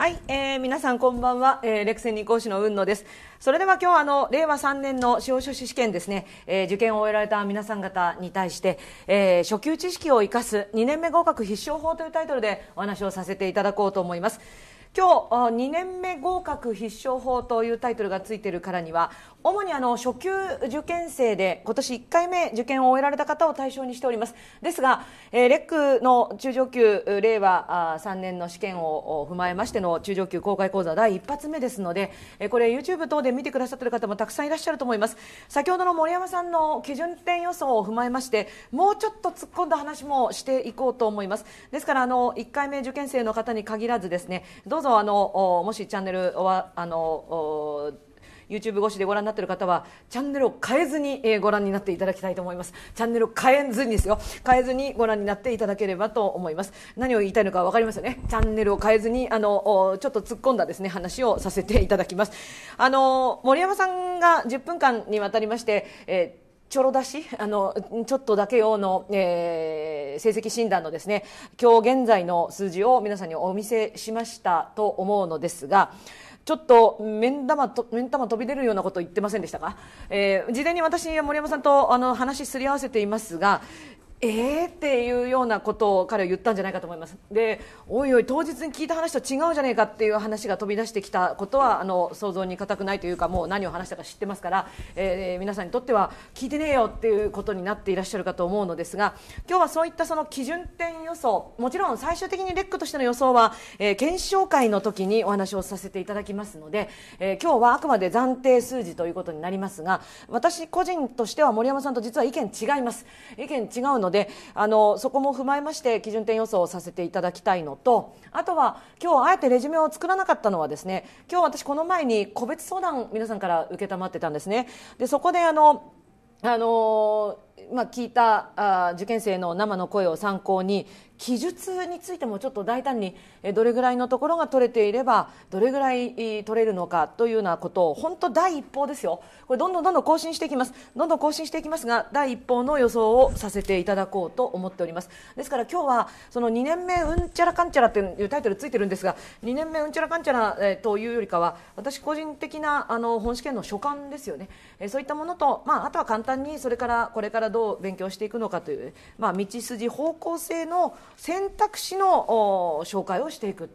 はい、えー、皆さんこんばんは、えー、レクセン二講師の雲野ですそれでは今日はあの令和三年の司法書士試験ですね、えー、受験を終えられた皆さん方に対して、えー、初級知識を生かす二年目合格必勝法というタイトルでお話をさせていただこうと思います今日2年目合格必勝法というタイトルがついているからには主にあの初級受験生で今年1回目受験を終えられた方を対象にしておりますですが、えー、レックの中上級令和3年の試験を踏まえましての中上級公開講座第1発目ですので、えー、これ YouTube 等で見てくださっている方もたくさんいらっしゃると思います先ほどの森山さんの基準点予想を踏まえましてもうちょっと突っ込んだ話もしていこうと思いますですからあの1回目受験生の方に限らずですねどうぞあのもしチャンネルはあの YouTube 越しでご覧になっている方はチャンネルを変えずに、えー、ご覧になっていただきたいと思いますチャンネルを変えずにですよ変えずにご覧になっていただければと思います何を言いたいのか分かりますよねチャンネルを変えずにあのちょっと突っ込んだですね話をさせていただきますあの森山さんが10分間にわたりまして、えーちょろ出し あのちょっとだけ用の、えー、成績診断のですね今日現在の数字を皆さんにお見せしましたと思うのですがちょっと目玉と目玉飛び出るようなことを言ってませんでしたか、えー、事前に私は森山さんとあの話すり合わせていますが、えーっていうようなことを彼は言ったんじゃないかと思いますでおいおい当日に聞いた話と違うじゃないかっていう話が飛び出してきたことはあの想像に難くないというかもう何を話したか知ってますから、えー、皆さんにとっては聞いてねえよっていうことになっていらっしゃるかと思うのですが今日はそういったその基準点予想もちろん最終的にレックとしての予想は、えー、検証会の時にお話をさせていただきますので、えー、今日はあくまで暫定数字ということになりますが私個人としては森山さんと実は意見違います意見違うのであのそこも踏まえまして基準点予想をさせていただきたいのとあとは今日あえてレジュメを作らなかったのはですね今日私この前に個別相談皆さんから承ってたんですねでそこであのあのーまあ、聞いたあ受験生の生の声を参考に記述についてもちょっと大胆にどれぐらいのところが取れていればどれぐらい取れるのかというようなことを本当第一報ですよこれどんどんどんどん更新していきますどんどん更新していきますが第一報の予想をさせていただこうと思っておりますですから今日はその2年目うんちゃらかんちゃらというタイトルついてるんですが2年目うんちゃらかんちゃら、えというよりかは私個人的なあの本試験の所感ですよね、えそういったものと、まあ、あとは簡単にそれからこれからどう勉強していくのかという、まあ、道筋方向性の選択肢の紹介をしていく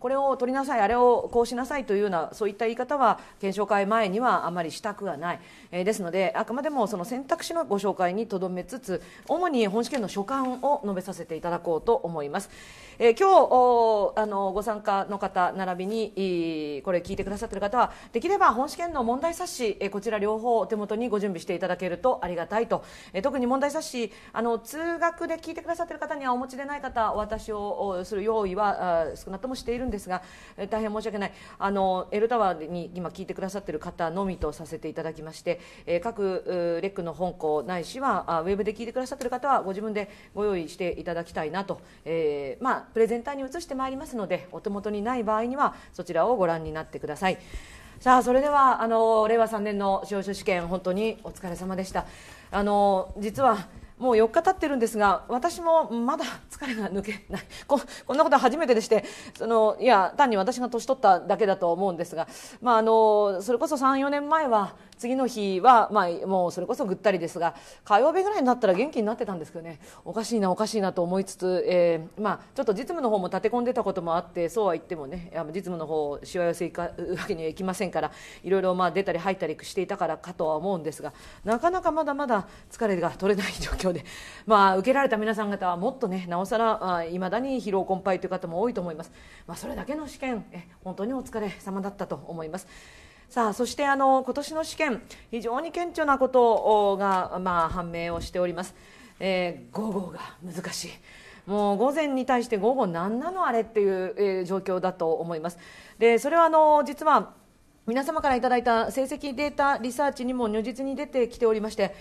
これを取りなさいあれをこうしなさいというようなそういった言い方は検証会前にはあまりしたくはない、えー、ですのであくまでもその選択肢のご紹介にとどめつつ主に本試験の所感を述べさせていただこうと思います、えー、今日あのご参加の方並びにこれ聞いてくださっている方はできれば本試験の問題冊子こちら両方お手元にご準備していただけるとありがたいとえ特に問題冊子あの通学で聞いてくださっている方にはお持ちでない方お渡しをする用意は少なくともしているんですが、え大変申し訳ないあの L タワーに今聞いてくださっている方のみとさせていただきまして、え各レックの本校ないしはウェブで聞いてくださっている方はご自分でご用意していただきたいなと、えー、まあ、プレゼンターに移してまいりますのでお手元にない場合にはそちらをご覧になってください。さあそれではあの令和3年の司法書試験本当にお疲れ様でしたあの実はもう4日経ってるんですが私もまだ疲れが抜けない ここんなことは初めてでしてそのいや単に私が年取っただけだと思うんですが、まあ、あのそれこそ34年前は次の日は、まあ、もうそれこそぐったりですが火曜日ぐらいになったら元気になってたんですけどねおかしいなおかしいなと思いつつ、えー、まあ、ちょっと実務の方も立て込んでたこともあってそうは言ってもね実務の方しわ寄せいかわけにはいきませんからいろいろまあ出たり入ったりしていたからかとは思うんですがなかなかまだまだ疲れが取れない状況で、まあ、受けられた皆さん方はもっとねなおさらいまだに疲労困憊という方も多いと思います。まあ、それだけの試験え本当にお疲れ様だったと思います。さあそしてあの今年の試験非常に顕著なことが、まあ、判明をしております、えー、午後が難しいもう午前に対して午後何なのあれっていう、えー、状況だと思いますでそれはあの実は皆様からいただいた成績データリサーチにも如実に出てきておりまして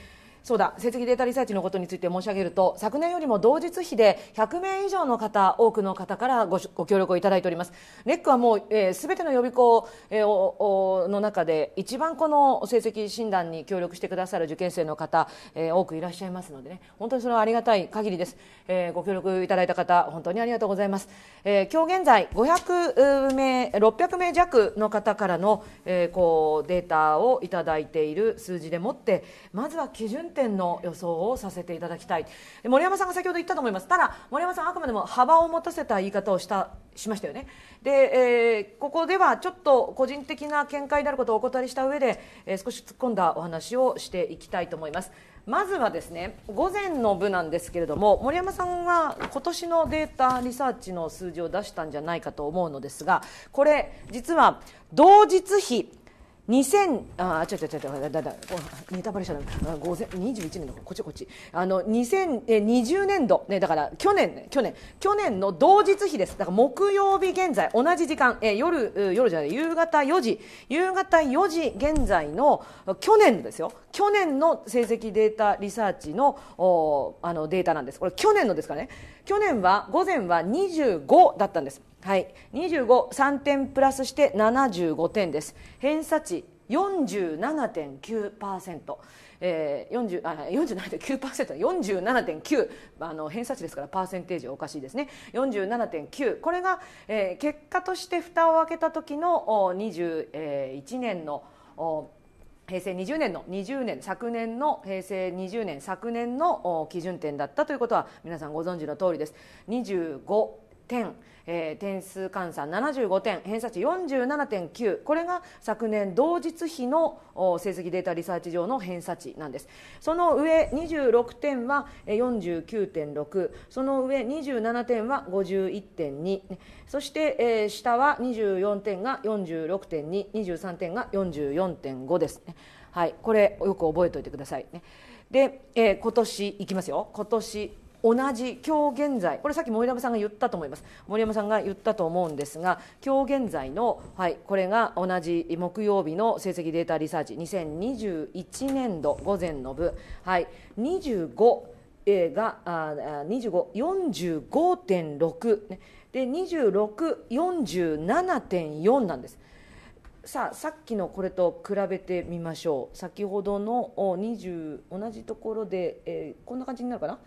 そうだ成績データリサーチのことについて申し上げると昨年よりも同日比で100名以上の方多くの方からご協力をいただいておりますレックはもう、えー、全ての予備校、えー、おの中で一番この成績診断に協力してくださる受験生の方、えー、多くいらっしゃいますのでね本当にそれはありがたい限りです、えー、ご協力いただいた方本当にありがとうございます、えー、今日現在500名600名弱の方からの、えー、こうデータをいただいている数字でもってまずは基準点の予想をさせていただきたい森山さんが先ほど言ったと思いますただ森山さんあくまでも幅を持たせた言い方をしたしましたよねで、えー、ここではちょっと個人的な見解であることをお断りした上で、えー、少し突っ込んだお話をしていきたいと思いますまずはですね午前の部なんですけれども森山さんは今年のデータリサーチの数字を出したんじゃないかと思うのですがこれ実は同日比2000あちょちょちょちょだだだネタバレしたゃだ午前21年のこっちこっちあの2020年度ねだから去年ね去年去年の同日比ですだから木曜日現在同じ時間え夜夜じゃない夕方4時夕方4時現在の去年ですよ去年の成績データリサーチのおあのデータなんですこれ去年のですかね去年は午前は25だったんですはい25 3点プラスして75点です偏差値47.9%、えー、47.9%、47.9あの偏差値ですからパーセンテージおかしいですね47.9これが、えー、結果として蓋を開けた時の21年の平成20年の20年昨年の平成20年昨年の基準点だったということは皆さんご存知の通りです。25点、えー、点数換算75点偏差値47.9これが昨年同日比の成績データリサーチ上の偏差値なんですその上26点は49.6その上27点は51.2そして、えー、下は24点が46.223点が44.5ですねはいこれよく覚えておいてくださいねで、えー、今年いきますよ今年同じ今日現在これさっき森山さんが言ったと思います森山さんが言ったと思うんですが今日現在の、はい、これが同じ木曜日の成績データリサーチ2021年度午前の部、はい、25が2545.6、ね、で2647.4なんです。さあさっきのこれと比べてみましょう先ほどの20同じところで、えー、こんな感じになるかな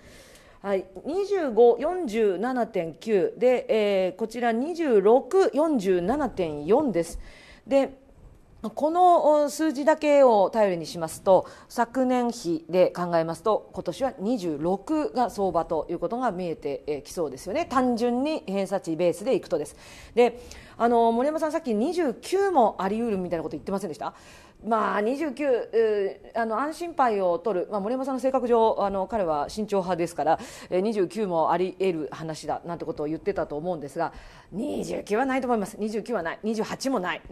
はい、25、47.9で、えー、こちら26、47.4です。でこの数字だけを頼りにしますと昨年比で考えますと今年は26が相場ということが見えてきそうですよね単純に偏差値ベースでいくとですであの森山さんさっき29もあり得るみたいなこと言ってませんでしたまあ、29、あの安心牌を取る、まあ、森山さんの性格上あの彼は慎重派ですから29もあり得る話だなんてことを言ってたと思うんですが29はないと思います29はない28もない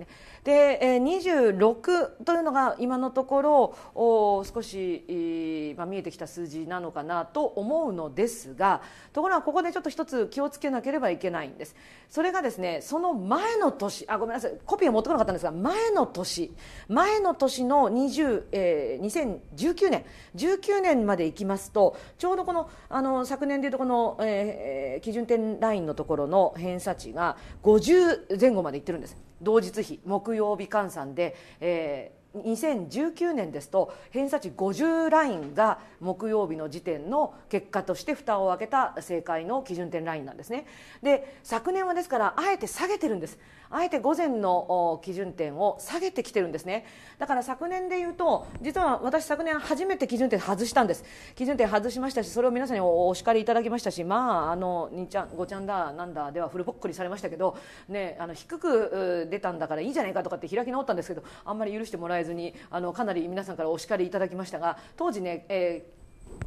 で26というのが今のところお少し、まあ、見えてきた数字なのかなと思うのですがところがここでちょっと一つ気をつけなければいけないんですそれがですねその前の年あごめんなさいコピーを持ってこなかったんですが前の年前前の年の20、えー、2019年19年までいきますとちょうどこのあの昨年でいうとこの、えー、基準点ラインのところの偏差値が50前後までいってるんです同日比木曜日換算で、え2019年ですと偏差値50ラインが木曜日の時点の結果として蓋を開けた正解の基準点ラインなんですねで昨年はですからあえて下げてるんですあえて午前の基準点を下げてきてるんですねだから昨年で言うと実は私昨年初めて基準点外したんです基準点外しましたしそれを皆さんにお叱りいただきましたしまああの2ちゃん5ちゃんだなんだではフルボッコリされましたけどねあの低く出たんだからいいじゃないかとかって開き直ったんですけどあんまり許してもらえずずにあのかなり皆さんからお叱りいただきましたが当時ね、えー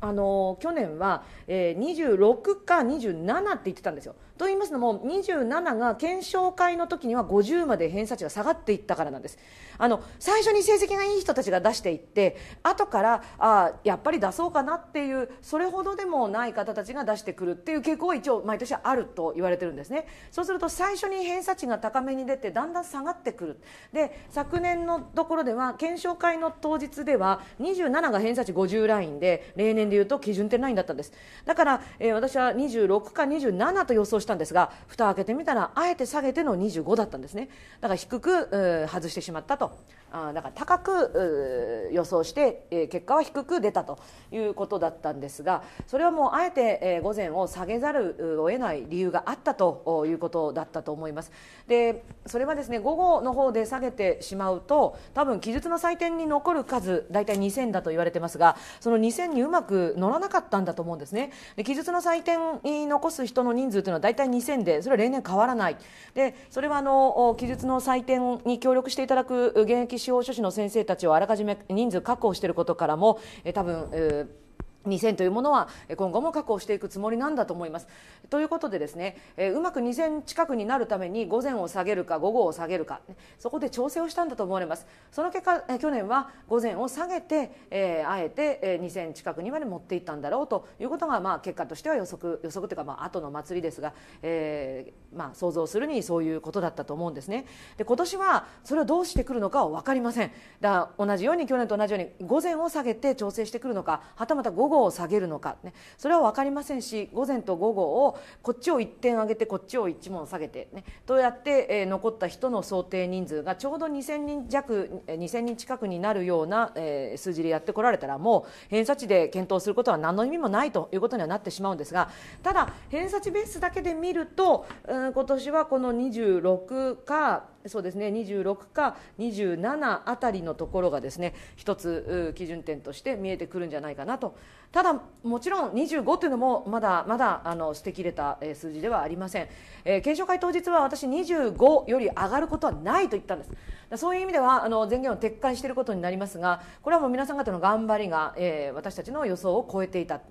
あの去年は、えー、26か27って言ってたんですよと言いますのも27が検証会の時には50まで偏差値が下がっていったからなんですあの最初に成績がいい人たちが出していって後からあやっぱり出そうかなっていうそれほどでもない方たちが出してくるっていう傾向は一応毎年あると言われてるんですねそうすると最初に偏差値が高めに出てだんだん下がってくるで昨年のところでは検証会の当日では27が偏差値50ラインで例年でいうと基準点ラインだったんですだから、えー、私は26か27と予想してしたんですが蓋を開けてみたらあえて下げての25だったんですねだから低く外してしまったとあだから高く予想して、え結果は低く出たということだったんですがそれはもうあえて、え午前を下げざるを得ない理由があったということだったと思いますでそれはですね午後の方で下げてしまうと多分記述の採点に残る数大体2000だと言われてますがその2000にうまく乗らなかったんだと思うんですねで記述の採点に残す人の人数というのは大体体2000でそれは例年変わらないでそれはあの記述の採点に協力していただく現役司法書士の先生たちをあらかじめ人数確保していることからも、え多分、えー2000というものは今後も確保していくつもりなんだと思います。ということでですね、えうまく2000近くになるために午前を下げるか午後を下げるかそこで調整をしたんだと思われますその結果、え去年は午前を下げて、えあえて、え2000近くにまで持っていったんだろうということが、まあ、結果としては予測予測というか、まあ後の祭りですが、えー、まあ、想像するにそういうことだったと思うんですねで今年はそれをどうしてくるのかは分かりませんだ同じように去年と同じように午前を下げて調整してくるのかはたまた午後を下げるのか、ね、それは分かりませんし午前と午後をこっちを1点上げてこっちを1問下げて、ね、どうやって、えー、残った人の想定人数がちょうど2000人弱2000人近くになるような、えー、数字でやってこられたらもう偏差値で検討することは何の意味もないということにはなってしまうんですがただ偏差値ベースだけで見ると、え今年はこの26かそうですね26か27あたりのところがですね一つ基準点として見えてくるんじゃないかなとただ、もちろん25というのもまだまだあの捨てきれた数字ではありません、えー、検証会当日は私25より上がることはないと言ったんですそういう意味ではあの前言を撤回していることになりますがこれはもう皆さん方の頑張りが、えー、私たちの予想を超えていた。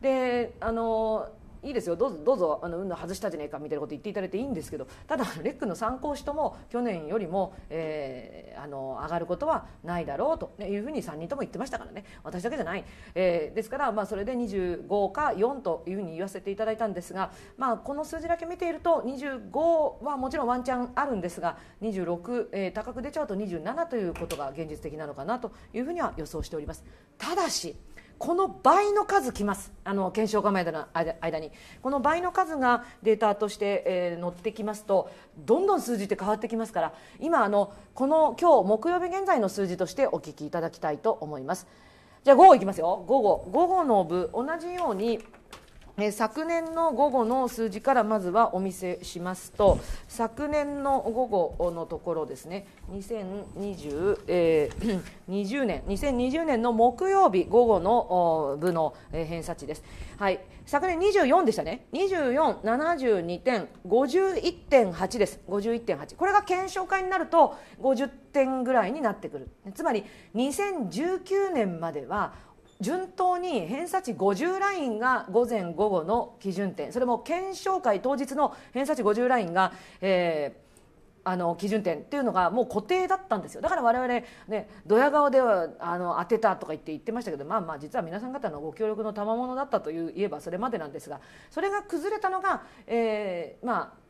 であのいいですよどうぞどうぞあの運動外したじゃねえかみたいなこと言っていただいていいんですけどただレックの参考人とも去年よりも、えー、あの上がることはないだろうというふうに3人とも言ってましたからね私だけじゃない、えー、ですから、まあ、それで25か4というふうに言わせていただいたんですが、まあ、この数字だけ見ていると25はもちろんワンチャンあるんですが26、えー、高く出ちゃうと27ということが現実的なのかなというふうには予想しております。ただしこの倍の数来ますあの検証構えの間にこの倍の数がデータとして、えー、載ってきますとどんどん数字って変わってきますから今あのこの今日木曜日現在の数字としてお聞きいただきたいと思いますじゃあ午後いきますよ午後午後の部同じようにえ昨年の午後の数字からまずはお見せしますと昨年の午後のところですね2020、えー、20年2020年の木曜日午後の部の、えー、偏差値です、はい、昨年24でしたね2472点51.8です51.8これが検証会になると50点ぐらいになってくるつまり2019年までは順当に偏差値50ラインが午前午後の基準点それも検証会当日の偏差値50ラインが、えー、あの基準点っていうのがもう固定だったんですよだから我々ねドヤ顔ではあの当てたとか言って言ってましたけどまあまあ実は皆さん方のご協力の賜物だったという言えばそれまでなんですがそれが崩れたのが、えー、まあ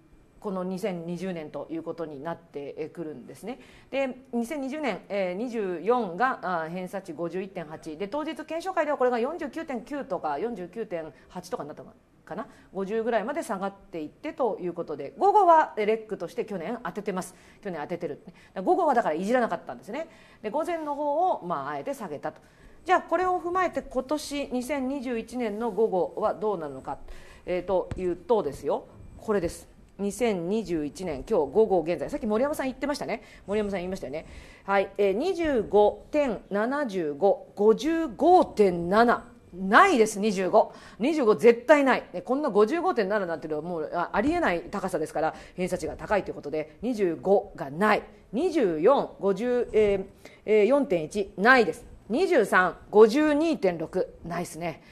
この2020年ということになってくるんですね。で2020年、24が偏差値51.8で当日検証会ではこれが49.9とか49.8とかになったのかな50ぐらいまで下がっていってということで午後はレックとして去年当ててます去年当ててる午後はだからいじらなかったんですねで午前の方をまああえて下げたとじゃあこれを踏まえて今年2021年の午後はどうなるのか、えー、というとですよこれです2021年、今日午後現在、さっき森山さん言ってましたね、森山さん言いましたよね、はい、えー、25.75、55.7。ないです、25、25絶対ない、ね、こんな55.7なんていうのはもうありえない高さですから偏差値が高いということで25がない24、54.1、ないです23、52.6ないですね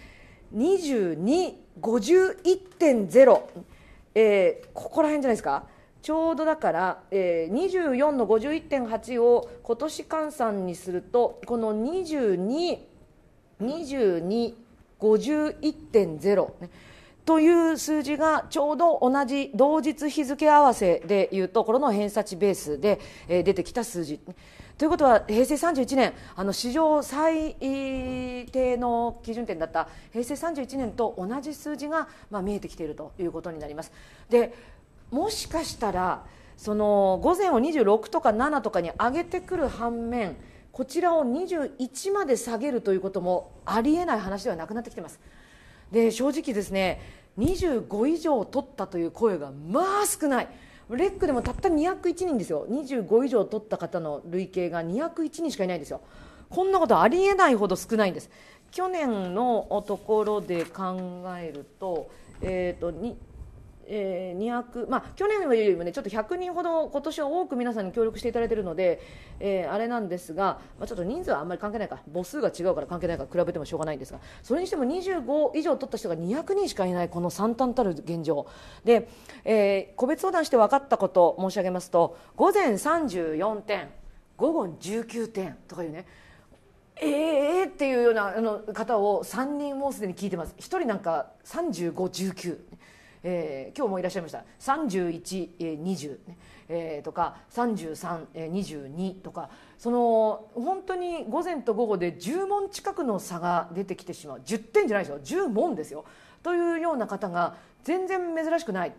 22、51.0えー、ここら辺じゃないですかちょうどだから、えー、24の51.8を今年換算にするとこの22、22、51.0、という数字がちょうど同じ同日日付合わせでいうところの偏差値ベースで、出てきた数字。ということは平成31年あの史上最低の基準点だった平成31年と同じ数字が、まあ、見えてきているということになります。でもしかしたらその午前を26とか7とかに上げてくる反面こちらを21まで下げるということもありえない話ではなくなってきてますで正直ですね25以上取ったという声がまあ少ない。レックでもたった201人ですよ25以上取った方の累計が201人しかいないんですよこんなことありえないほど少ないんです去年のところで考えると,、えーとえー、200まあ、去年よりも、ね、ちょっと100人ほど今年は多く皆さんに協力していただいているので、えー、あれなんですが、まあ、ちょっと人数はあんまり関係ないか母数が違うから関係ないから比べてもしょうがないんですがそれにしても25以上取った人が200人しかいないこの惨憺たる現状で、えー、個別相談して分かったこと申し上げますと午前34点午後19点とかいうねええー、っていうようなあの方を3人もうすでに聞いてます1人なんか35、19。えー、今日もいらっしゃいました3120、ねえー、とか3322、とかその本当に午前と午後で10問近くの差が出てきてしまう10点じゃないですよ10問ですよというような方が全然珍しくない。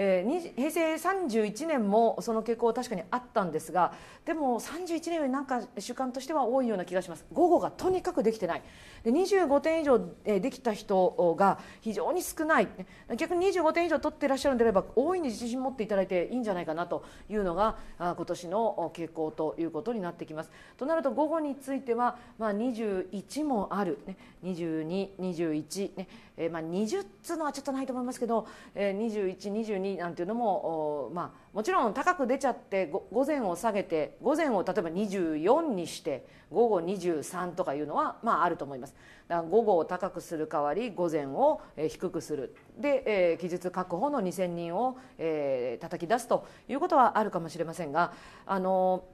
えー、平成31年もその傾向は確かにあったんですがでも31年よりなんか主観としては多いような気がします午後がとにかくできてないで25点以上できた人が非常に少ない逆に25点以上取っていらっしゃるんであれば大いに自信を持っていただいていいんじゃないかなというのが今年の傾向ということになってきます。となると午後については、まあ、21もある、ね、22、21、ねえまあ、20つのはちょっとないと思いますけど、えー、21、22なんていうのも、まあもちろん高く出ちゃって午前を下げて午前を例えば24にして午後23とかいうのはまああると思いますだから午後を高くする代わり午前を低くするで、えー、期日確保の2000人を、えー、叩き出すということはあるかもしれませんがあの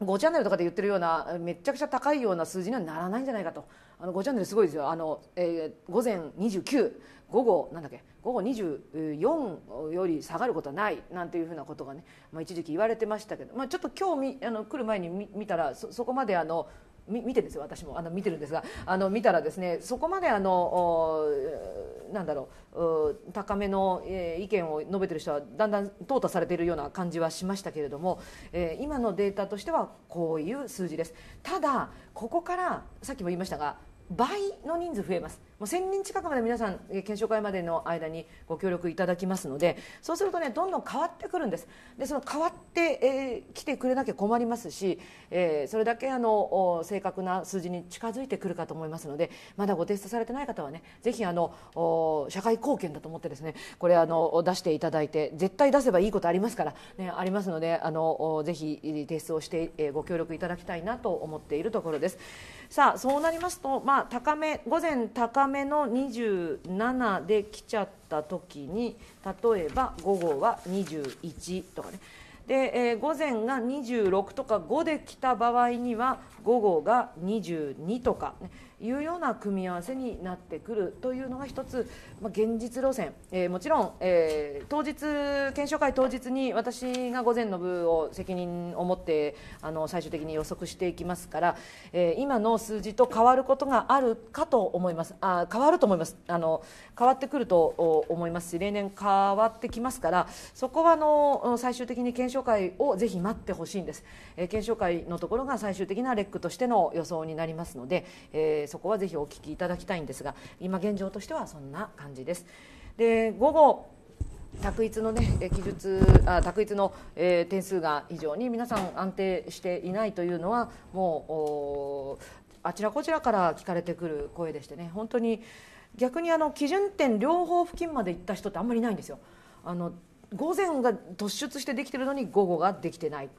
5チャンネルとかで言ってるようなめちゃくちゃ高いような数字にはならないんじゃないかとあの5チャンネルすごいですよあの、えー、午前29午後なんだっけ午後24より下がることはないなんていうふうなことがね、まあ、一時期言われてましたけど、まあ、ちょっと今日あの来る前に見たらそこまであの見てですよ私もあの見てるんですがあの見たらですねそこまであのなんだろう高めの、えー、意見を述べてる人はだんだん淘汰されているような感じはしましたけれども、えー、今のデータとしてはこういう数字ですただここからさっきも言いましたが倍の人数増えますもう1000人近くまで皆さん検証会までの間にご協力いただきますのでそうするとねどんどん変わってくるんですでその変わってき、えー、てくれなきゃ困りますし、えー、それだけあの正確な数字に近づいてくるかと思いますのでまだご提出されてない方はねぜひあの社会貢献だと思ってですねこれあの出していただいて絶対出せばいいことありますから、ね、ありますのであのぜひ提出をしてご協力いただきたいなと思っているところですさあそうなりますと、まあ、高め午前高め目の27で来ちゃった時に例えば午後は21とかねで、えー、午前が26とか5で来た場合には午後が22とか、ね、いうような組み合わせになってくるというのが一つ、まあ、現実路線、えー、もちろん、えー、当日検証会当日に私が午前の部を責任を持ってあの最終的に予測していきますから、えー、今の数字と変わることがあるかと思いますあ変わると思いますあの変わってくると思いますし例年変わってきますからそこはあの最終的に検証会をぜひ待ってほしいんです、え検証会のところが最終的なレックとしての予想になりますので、えそこはぜひお聞きいただきたいんですが今現状としてはそんな感じです。で午後択一のね記述あ択一の、えー、点数が非常に皆さん安定していないというのはもうあちらこちらから聞かれてくる声でしてね本当に逆にあの基準点両方付近まで行った人ってあんまりいないんですよ。あの午前が突出してできてるのに午後ができてない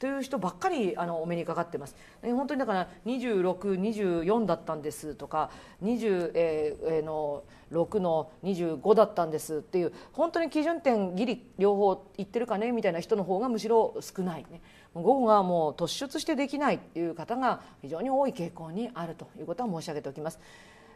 という人ばっかりあのお目にかかってます本当にだから2624だったんですとか20、の6の25だったんですっていう本当に基準点ギリ両方いってるかねみたいな人の方がむしろ少ない、午後がもう突出してできないという方が非常に多い傾向にあるということは申し上げておきます。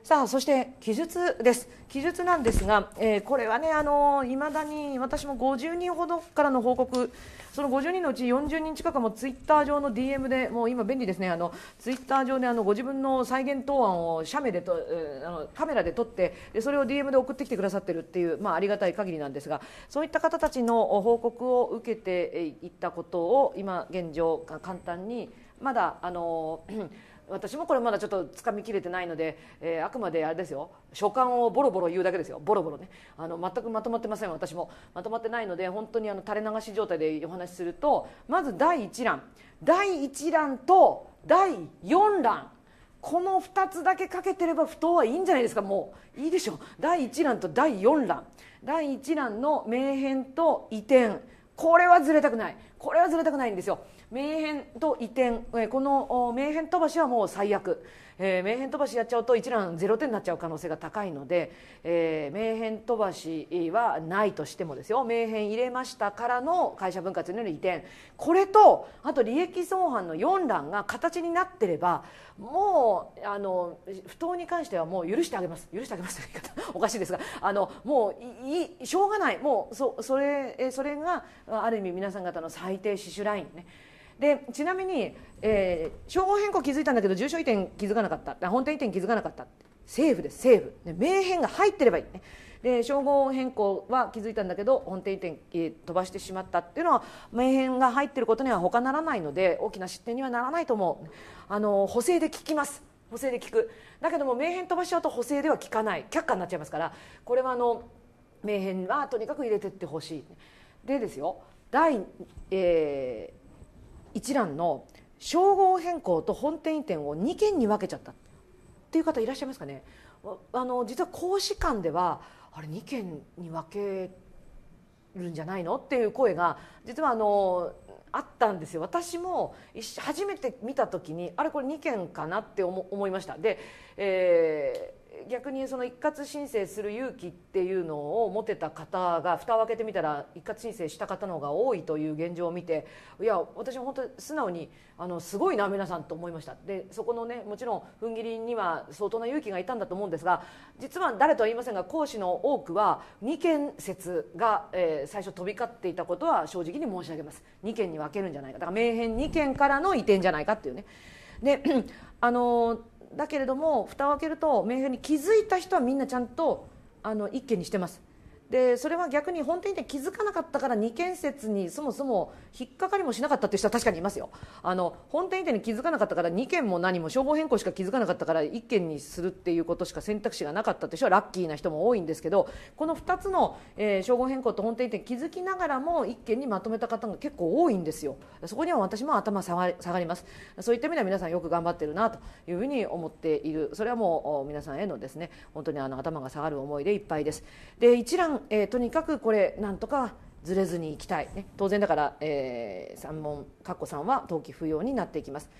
さあそして記述です記述なんですが、えー、これはねあのー、まだに私も50人ほどからの報告その50人のうち40人近くもツイッター上の DM でもう今便利ですねあのツイッター上であのご自分の再現答案を写メでと、えー、あのカメラで撮ってでそれを DM で送ってきてくださってるっていうまあありがたい限りなんですがそういった方たちの報告を受けていったことを今現状簡単にまだあの私もこれまだちょっとつかみきれてないので、えー、あくまであれですよ所感をボロボロ言うだけですよボロボロねあの全くまとまってません私もまとまってないので本当にあの垂れ流し状態でお話しするとまず第1欄第1欄と第4欄この2つだけかけてれば不当はいいんじゃないですかもういいでしょ第1欄と第4欄第1欄の名変と移転これはずれたくないこれはずれたくないんですよ名変と移転、えこの名変飛ばしはもう最悪、えー、名変飛ばしやっちゃうと一覧ゼロ点になっちゃう可能性が高いので、えー、名変飛ばしはないとしてもですよ名変入れましたからの会社分割による移転これとあと利益相反の4欄が形になってればもうあの不当に関してはもう許してあげます許してあげますという言い方 おかしいですがあのもういしょうがないもうそそれそれがある意味皆さん方の最低死守ラインね。でちなみに、えー、称号変更気づいたんだけど住所移転気づかなかった本店移転気づかなかった政府です政府で名変が入ってればいいねで称号変更は気づいたんだけど本店移転、飛ばしてしまったっていうのは名変が入ってることには他ならないので大きな失点にはならないと思うあの補正で聞きます補正で聞くだけども名変飛ばしちゃうと補正では聞かない却下になっちゃいますからこれはあの名変はとにかく入れてってほしいでですよ第、えー一覧の称号変更と本店移転を2件に分けちゃったっていう方いらっしゃいますかねあの実は公使館ではあれ2件に分けるんじゃないのっていう声が実はあのあったんですよ私も初めて見た時にあれこれ2件かなって思思いましたで、え逆にその一括申請する勇気っていうのを持てた方が蓋を開けてみたら一括申請した方の方が多いという現状を見ていや私は本当素直にあのすごいな皆さんと思いましたでそこのねもちろん踏ん切りには相当な勇気がいたんだと思うんですが実は誰とは言いませんが講師の多くは2件説が、えー、最初飛び交っていたことは正直に申し上げます2件に分けるんじゃないかだから名変2件からの移転じゃないかっていうね。で あのーだけれども蓋を開けると冥府に気づいた人はみんなちゃんとあの一軒にしてますでそれは逆に本店に、気づかなかったから2軒設にそもそも引っかかりもしなかったっていう人は確かにいますよあの本店移転に気づかなかったから2件も何も消防変更しか気づかなかったから1件にするっていうことしか選択肢がなかったという人はラッキーな人も多いんですけどこの2つの、えー、消防変更と本店移転気づきながらも1件にまとめた方が結構多いんですよそこには私も頭下が下がりますそういった意味では皆さんよく頑張ってるなというふうに思っているそれはもう皆さんへのですね本当にあの頭が下がる思いでいっぱいですで一覧えー、とにかくこれなんとかずれずにいきたい、ね、当然だから、えー、三問括弧3は登記不要になっていきます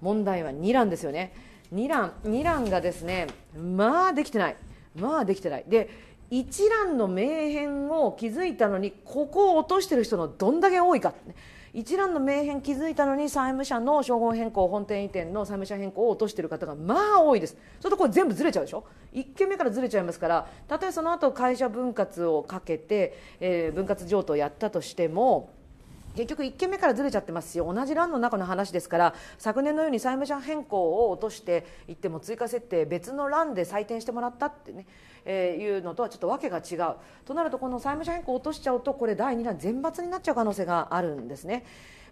問題は2欄ですよね2欄2欄がですねまあできてないまあできてないで一蘭の名変を築いたのにここを落としてる人のどんだけ多いか、ね、一覧の名変気づいたのに債務者の称号変更本店移転の債務者変更を落としている方がまあ多いですそれとこれ全部ずれちゃうでしょ1件目からずれちゃいますからたとえその後会社分割をかけて、えー、分割譲渡をやったとしても結局1件目からずれちゃってますよ同じ欄の中の話ですから昨年のように債務者変更を落としていっても追加設定別の欄で採点してもらったってね、えー、いうのとはちょっと訳が違うとなるとこの債務者変更を落としちゃうとこれ第2弾全罰になっちゃう可能性があるんですね。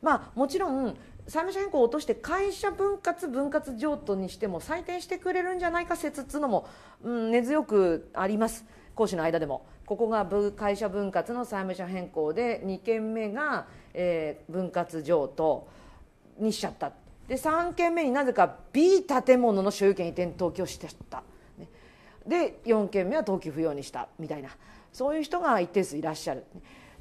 まあ、もちろん債務者変更を落として会社分割分割譲渡にしても採点してくれるんじゃないか説つのも、うん、根強くあります講師の間でもここが会社分割の債務者変更で2件目がえー、分割譲渡にしちゃったで3件目になぜか B 建物の所有権移転登記をしてた、ね、で4件目は登記不要にしたみたいなそういう人が一定数いらっしゃる。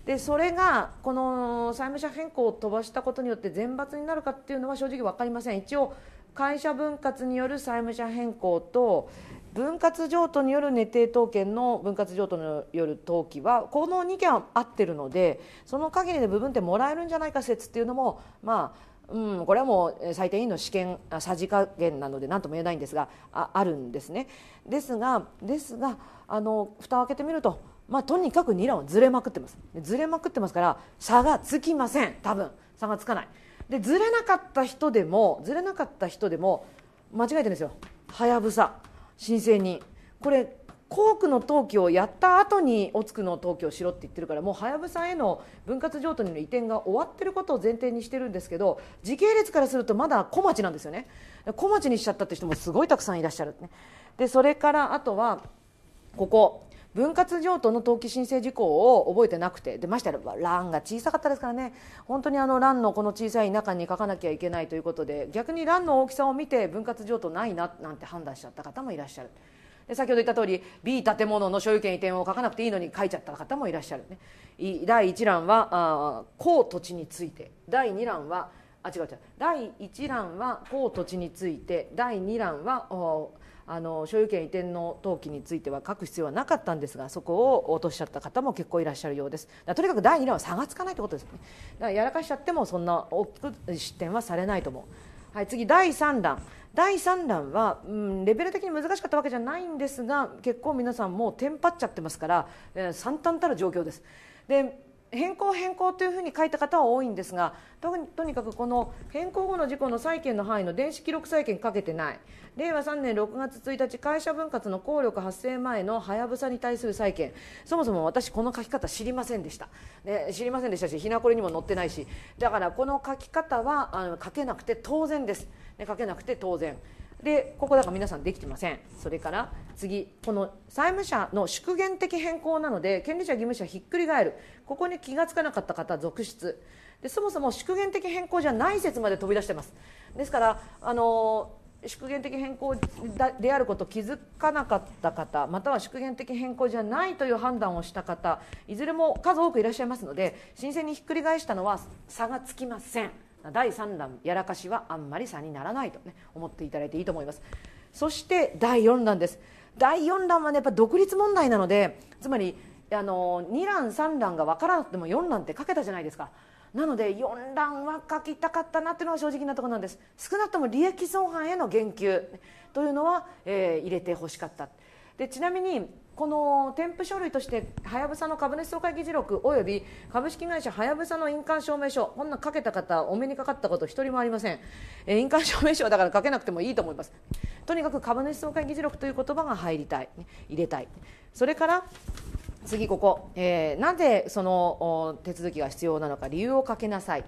でそれがこの債務者変更を飛ばしたことによって全罰になるかっていうのは正直分かりません一応会社分割による債務者変更と、分割譲渡による熱定当権の分割譲渡による登記はこの2件は合ってるのでその限りで部分ってもらえるんじゃないか説っていうのもまあうん、これはもう最低委員の試験さじ加減なので何とも言えないんですがああるんですねですがですがあの蓋を開けてみると、まあ、とにかく2欄はずれまくってますずれまくってますから差がつきません多分差がつかないでずれなかった人でもずれなかった人でも間違えてるんですよはやぶさ申請にこれ校区の登記をやった後におつくの登記をしろって言ってるからもうはやぶさへの分割譲渡にの移転が終わってることを前提にしてるんですけど時系列からするとまだ小町なんですよね小町にしちゃったって人もすごいたくさんいらっしゃる、ね、でそれからあとはここ分割譲渡の登記申請事項を覚えてなくてでましたら、欄が小さかったですからね本当にあの欄のこの小さい中に書かなきゃいけないということで逆に欄の大きさを見て分割譲渡ないななんて判断しちゃった方もいらっしゃる。で先ほど言った通り B 建物の所有権移転を書かなくていいのに書いちゃった方もいらっしゃる、ね、第1欄はあ土地について第2欄はあ違う違う第1欄は高土地について第2欄はおあの所有権移転の登記については書く必要はなかったんですがそこを落としちゃった方も結構いらっしゃるようですとにかく第2弾は差がつかないということですねだからやらかしちゃってもそんな大きく失点はされないと思う、はい、次第3弾第3弾は、うん、レベル的に難しかったわけじゃないんですが結構皆さんもうテンパっちゃってますから、えー、惨憺たる状況ですで変更変更というふうに書いた方は多いんですがとにかくこの変更後の事故の債権の範囲の電子記録債権かけてない令和3年6月1日会社分割の効力発生前のはやぶさに対する債権そもそも私この書き方知りませんでした、ね、知りませんでしたしひなこりにも載ってないしだからこの書き方はあの書けなくて当然です、ね、書けなくて当然。でここだから皆さんできてませんそれから次この債務者の縮減的変更なので権利者義務者ひっくり返るここに気が付かなかった方続出でそもそも縮減的変更じゃない説まで飛び出してますですからあの縮減的変更であること気づかなかった方または縮減的変更じゃないという判断をした方いずれも数多くいらっしゃいますので申請にひっくり返したのは差がつきません。第3弾やらかしはあんまり差にならないと、ね、思っていただいていいと思いますそして第4弾です第4弾は、ね、やっぱ独立問題なのでつまりあの2弾3弾が分からなくても4弾って書けたじゃないですかなので4段は書きたかったなっていうのが正直なところなんです少なくとも利益相反への言及というのは、えー、入れてほしかったでちなみにこの添付書類としてはやぶさの株主総会議事録及び株式会社はやぶさの印鑑証明書こんなかけた方お目にかかったこと一人もありません、えー、印鑑証明書はだからかけなくてもいいと思いますとにかく株主総会議事録という言葉が入りたい入れたいそれから次ここ、えー、なぜその手続きが必要なのか理由をかけなさい、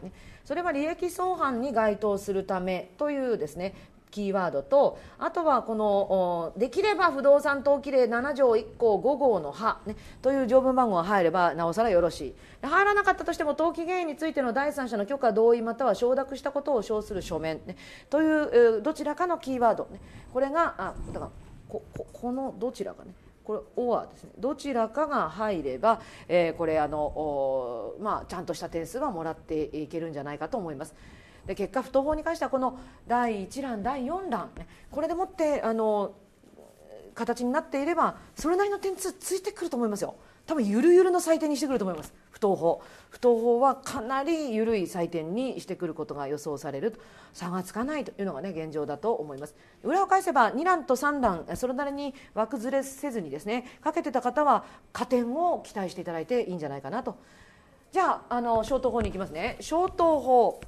それは利益相反に該当するためというですねキーワードとあとはこのできれば不動産登記例7条1項5号の「は」ね、という条文番号が入ればなおさらよろしい入らなかったとしても登記原因についての第三者の許可同意または承諾したことを称する書面、ね、というどちらかのキーワード、ね、これがあだからここのどちらかねこれ「オはですねどちらかが入れば、えー、これあの、まあ、ちゃんとした点数はもらっていけるんじゃないかと思います。で結果不当法に関してはこの第1欄第4欄、ね、これでもってあの形になっていればそれなりの点数ついてくると思いますよ多分ゆるゆるの採点にしてくると思います不当法不法はかなり緩い採点にしてくることが予想される差がつかないというのがね現状だと思います裏を返せば2欄と3欄、それなりに枠ずれせずにですねかけてた方は加点を期待していただいていいんじゃないかなとじゃああの消灯法に行きますね消灯法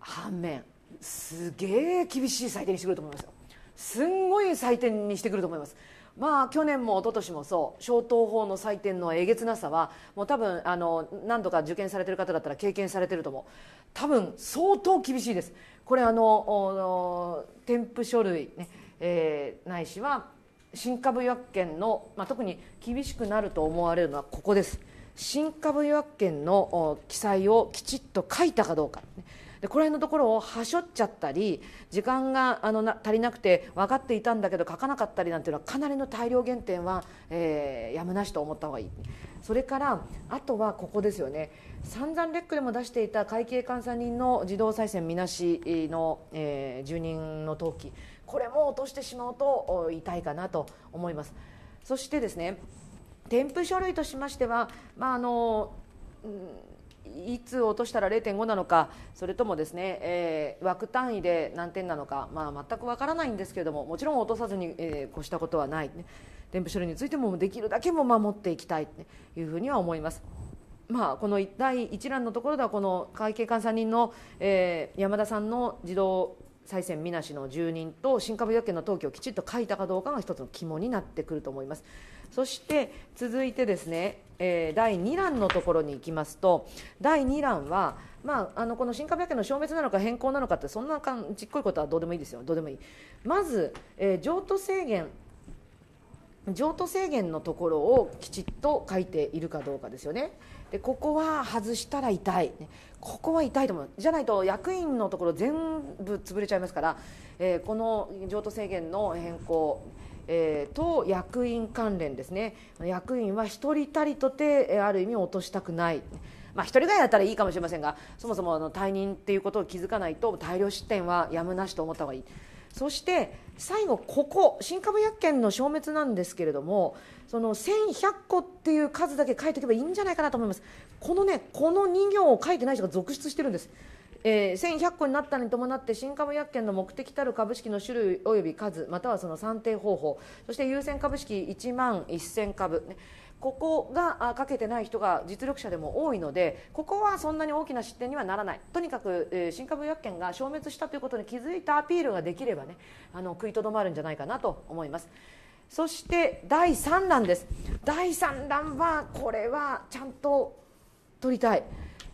反面すげえ厳しい採点にしてくると思いますよすんごい採点にしてくると思いますまあ去年も一昨年もそう消灯法の採点のえげつなさはもう多分あの何度か受験されてる方だったら経験されてると思う多分相当厳しいですこれあの添付書類ね、えー、ないしは新株予約権の、まあ、特に厳しくなると思われるのはここです新株予約権の記載をきちっと書いたかどうか、ねでこれのところをはしょっちゃったり時間があの足りなくて分かっていたんだけど書かなかったりなんていうのはかなりの大量減点は、えー、やむなしと思った方がいいそれからあとはここですよね散々レックでも出していた会計監査人の自動再生みなしの、えー、住人の登記これも落としてしまうと痛いかなと思います。そしてですね添付書類としましては、まああのうんいつ落としたら0.5なのかそれともですね、えー、枠単位で何点なのか、まあ、全くわからないんですけれどももちろん落とさずに、えー、越したことはない、ね、添付書類についてもできるだけも守っていきたいというふうには思います。まあ、この第一覧のところではこの会計監査人の、えー、山田さんの自動再選みなしの住人と新株約権の登記をきちっと書いたかどうかが一つの肝になってくると思います。そして続いてですねえー、第2欄のところに行きますと第2欄は、まあ、あのこの新株百景の消滅なのか変更なのかってそんなちっこいことはどうでもいいですよどうでもいいまず、えー、譲渡制限譲渡制限のところをきちっと書いているかどうかですよね。でここは外したら痛い、ここは痛いと思う、じゃないと役員のところ全部潰れちゃいますから、えー、この譲渡制限の変更、えー、と役員関連ですね役員は1人たりとてある意味落としたくない。まあ、1人ぐらいだったらいいかもしれませんがそもそもあの退任っていうことを気づかないと大量失点はやむなしと思った方がいいそして最後ここ新株薬券の消滅なんですけれどもその1100個っていう数だけ書いておけばいいんじゃないかなと思いますこのねこの2行を書いてない人が続出してるんですえー、1100個になったに伴って新株薬券の目的たる株式の種類及び数またはその算定方法そして優先株式1万1000株、ね、ここがかけてない人が実力者でも多いのでここはそんなに大きな失点にはならないとにかく、えー、新株薬券が消滅したということに気づいたアピールができればねあの食いとどまるんじゃないかなと思います。そして第3弾です第3弾はこれはちゃんと取りたい。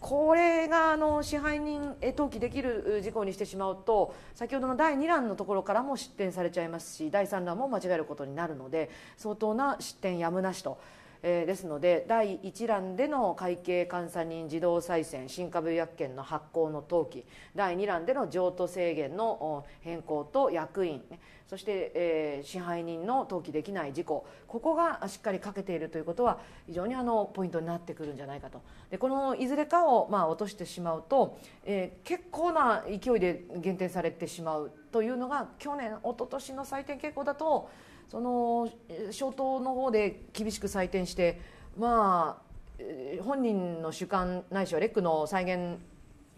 これがあの支配人登記できる事項にしてしまうと先ほどの第2欄のところからも失点されちゃいますし第3欄も間違えることになるので相当な失点やむなしとえー、ですので第1欄での会計監査人自動再選新株予約権の発行の登記第2欄での譲渡制限の変更と役員そして、えー、支配人の登記できない事項ここがしっかりかけているということは非常にあのポイントになってくるんじゃないかとでこのいずれかを、まあ、落としてしまうと、えー、結構な勢いで減点されてしまうというのが去年一昨年の採点傾向だと。その消灯の方で厳しく採点してまあ本人の主観ないしはレックの再現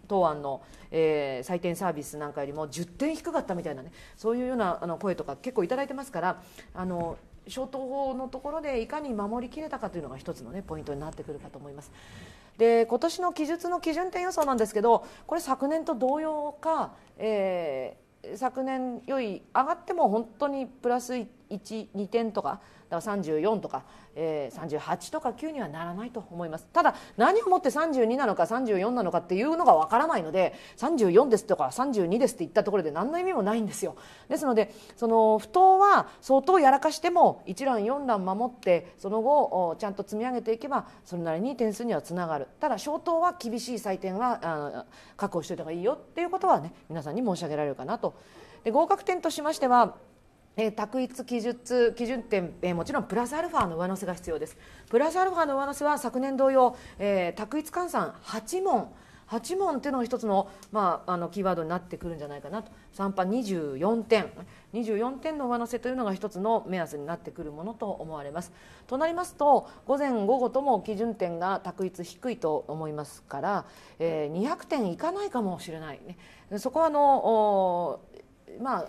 答案の、えー、採点サービスなんかよりも10点低かったみたいなねそういうようなあの声とか結構いただいてますからあの消灯法のところでいかに守りきれたかというのが一つの、ね、ポイントになってくるかと思います。で今年の記述の基準点予想なんですけどこれ昨年と同様か、えー昨年より上がっても本当にプラス12点とかだから34とか、えー、38とか9にはならないと思いますただ何をもって32なのか34なのかっていうのがわからないので34ですとか32ですって言ったところで何の意味もないんですよですのでその不当は相当やらかしても1欄4欄守ってその後ちゃんと積み上げていけばそれなりに点数にはつながるただ消灯は厳しい採点は確保しておいた方がいいよっていうことはね皆さんに申し上げられるかなとで合格点としましてはえー、択一記述基準点、えー、もちろんプラスアルファの上乗せが必要ですプラスアルファの上乗せは昨年同様、えー、択一換算8問8問というのが一つの,、まあ、あのキーワードになってくるんじゃないかなと3波24点24点の上乗せというのが一つの目安になってくるものと思われますとなりますと午前午後とも基準点が択一低いと思いますから、えー、200点いかないかもしれない、ね、そこはあのまあ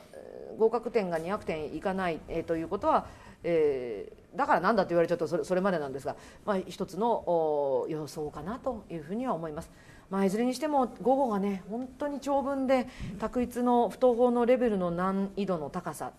合格点が200点いかない、えー、ということは、えー、だからなんだと言われちゃうとそれそれまでなんですが、まあ、一つの予想かなというふうには思います。まあ、いずれにしても午後がね本当に長文で択一の不登法のレベルの難易度の高さ、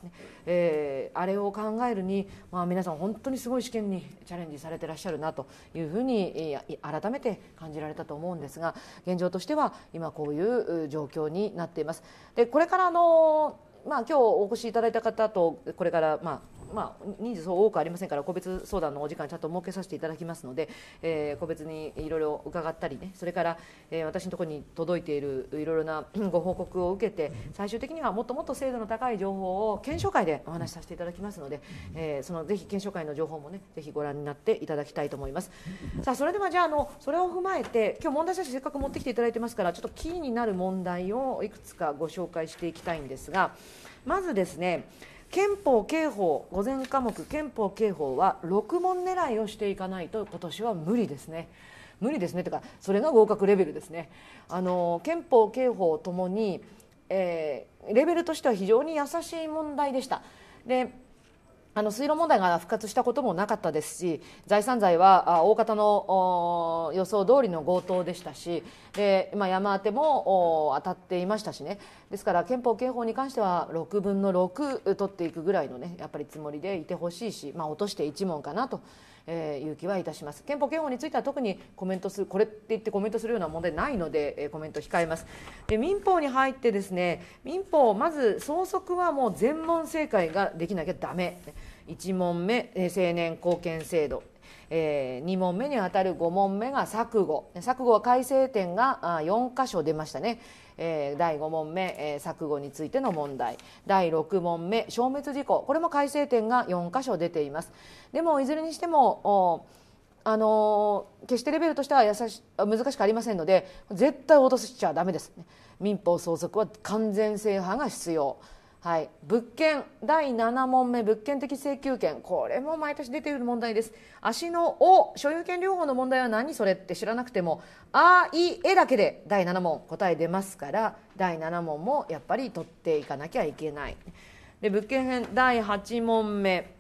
えー、あれを考えるに、まあ、皆さん本当にすごい試験にチャレンジされていらっしゃるなというふうに改めて感じられたと思うんですが現状としては今こういう状況になっています。でこれからのまあ、今日お越しいただいた方とこれから、まあ、まあ、人数そう多くありませんから個別相談のお時間ちゃんと設けさせていただきますので、えー、個別にいろいろ伺ったりねそれから、えー、私のところに届いているいろいろなご報告を受けて最終的にはもっともっと精度の高い情報を検証会でお話しさせていただきますので、えー、そのぜひ検証会の情報もねぜひご覧になっていただきたいと思います。さあそれではじゃあのそれを踏まえて今日問題写真せっかく持ってきていただいてますからちょっとキーになる問題をいくつかご紹介していきたいんですがまずですね憲法刑法午前科目憲法刑法は6問狙いをしていかないと今年は無理ですね無理ですねというかそれが合格レベルですねあの憲法刑法ともに、えー、レベルとしては非常に優しい問題でしたであの水路問題が復活したこともなかったですし財産罪は大方の予想通りの強盗でしたしで、まあ、山当ても当たっていましたしねですから憲法、刑法に関しては6分の6取っていくぐらいの、ね、やっぱりつもりでいてほしいし、まあ、落として一問かなとえー、いう気はいたします憲法憲法については特にコメントするこれって言ってコメントするような問題ないので、えー、コメント控えますで民法に入ってですね民法まず総則はもう全問正解ができなきゃだめ。1問目成年後見制度えー、2問目にあたる5問目が錯誤錯誤は改正点が4箇所出ましたね、えー、第5問目、えー、錯誤についての問題第6問目消滅事項これも改正点が4箇所出ていますでもいずれにしてもあの決してレベルとしては優し難しくありませんので絶対落としちゃだめです、ね、民法相続は完全制覇が必要はい、物件第7問目物件的請求権これも毎年出ている問題です足の「お」所有権両方の問題は何それって知らなくても「あ」「い」「え」だけで第7問答え出ますから第7問もやっぱり取っていかなきゃいけないで物件編第8問目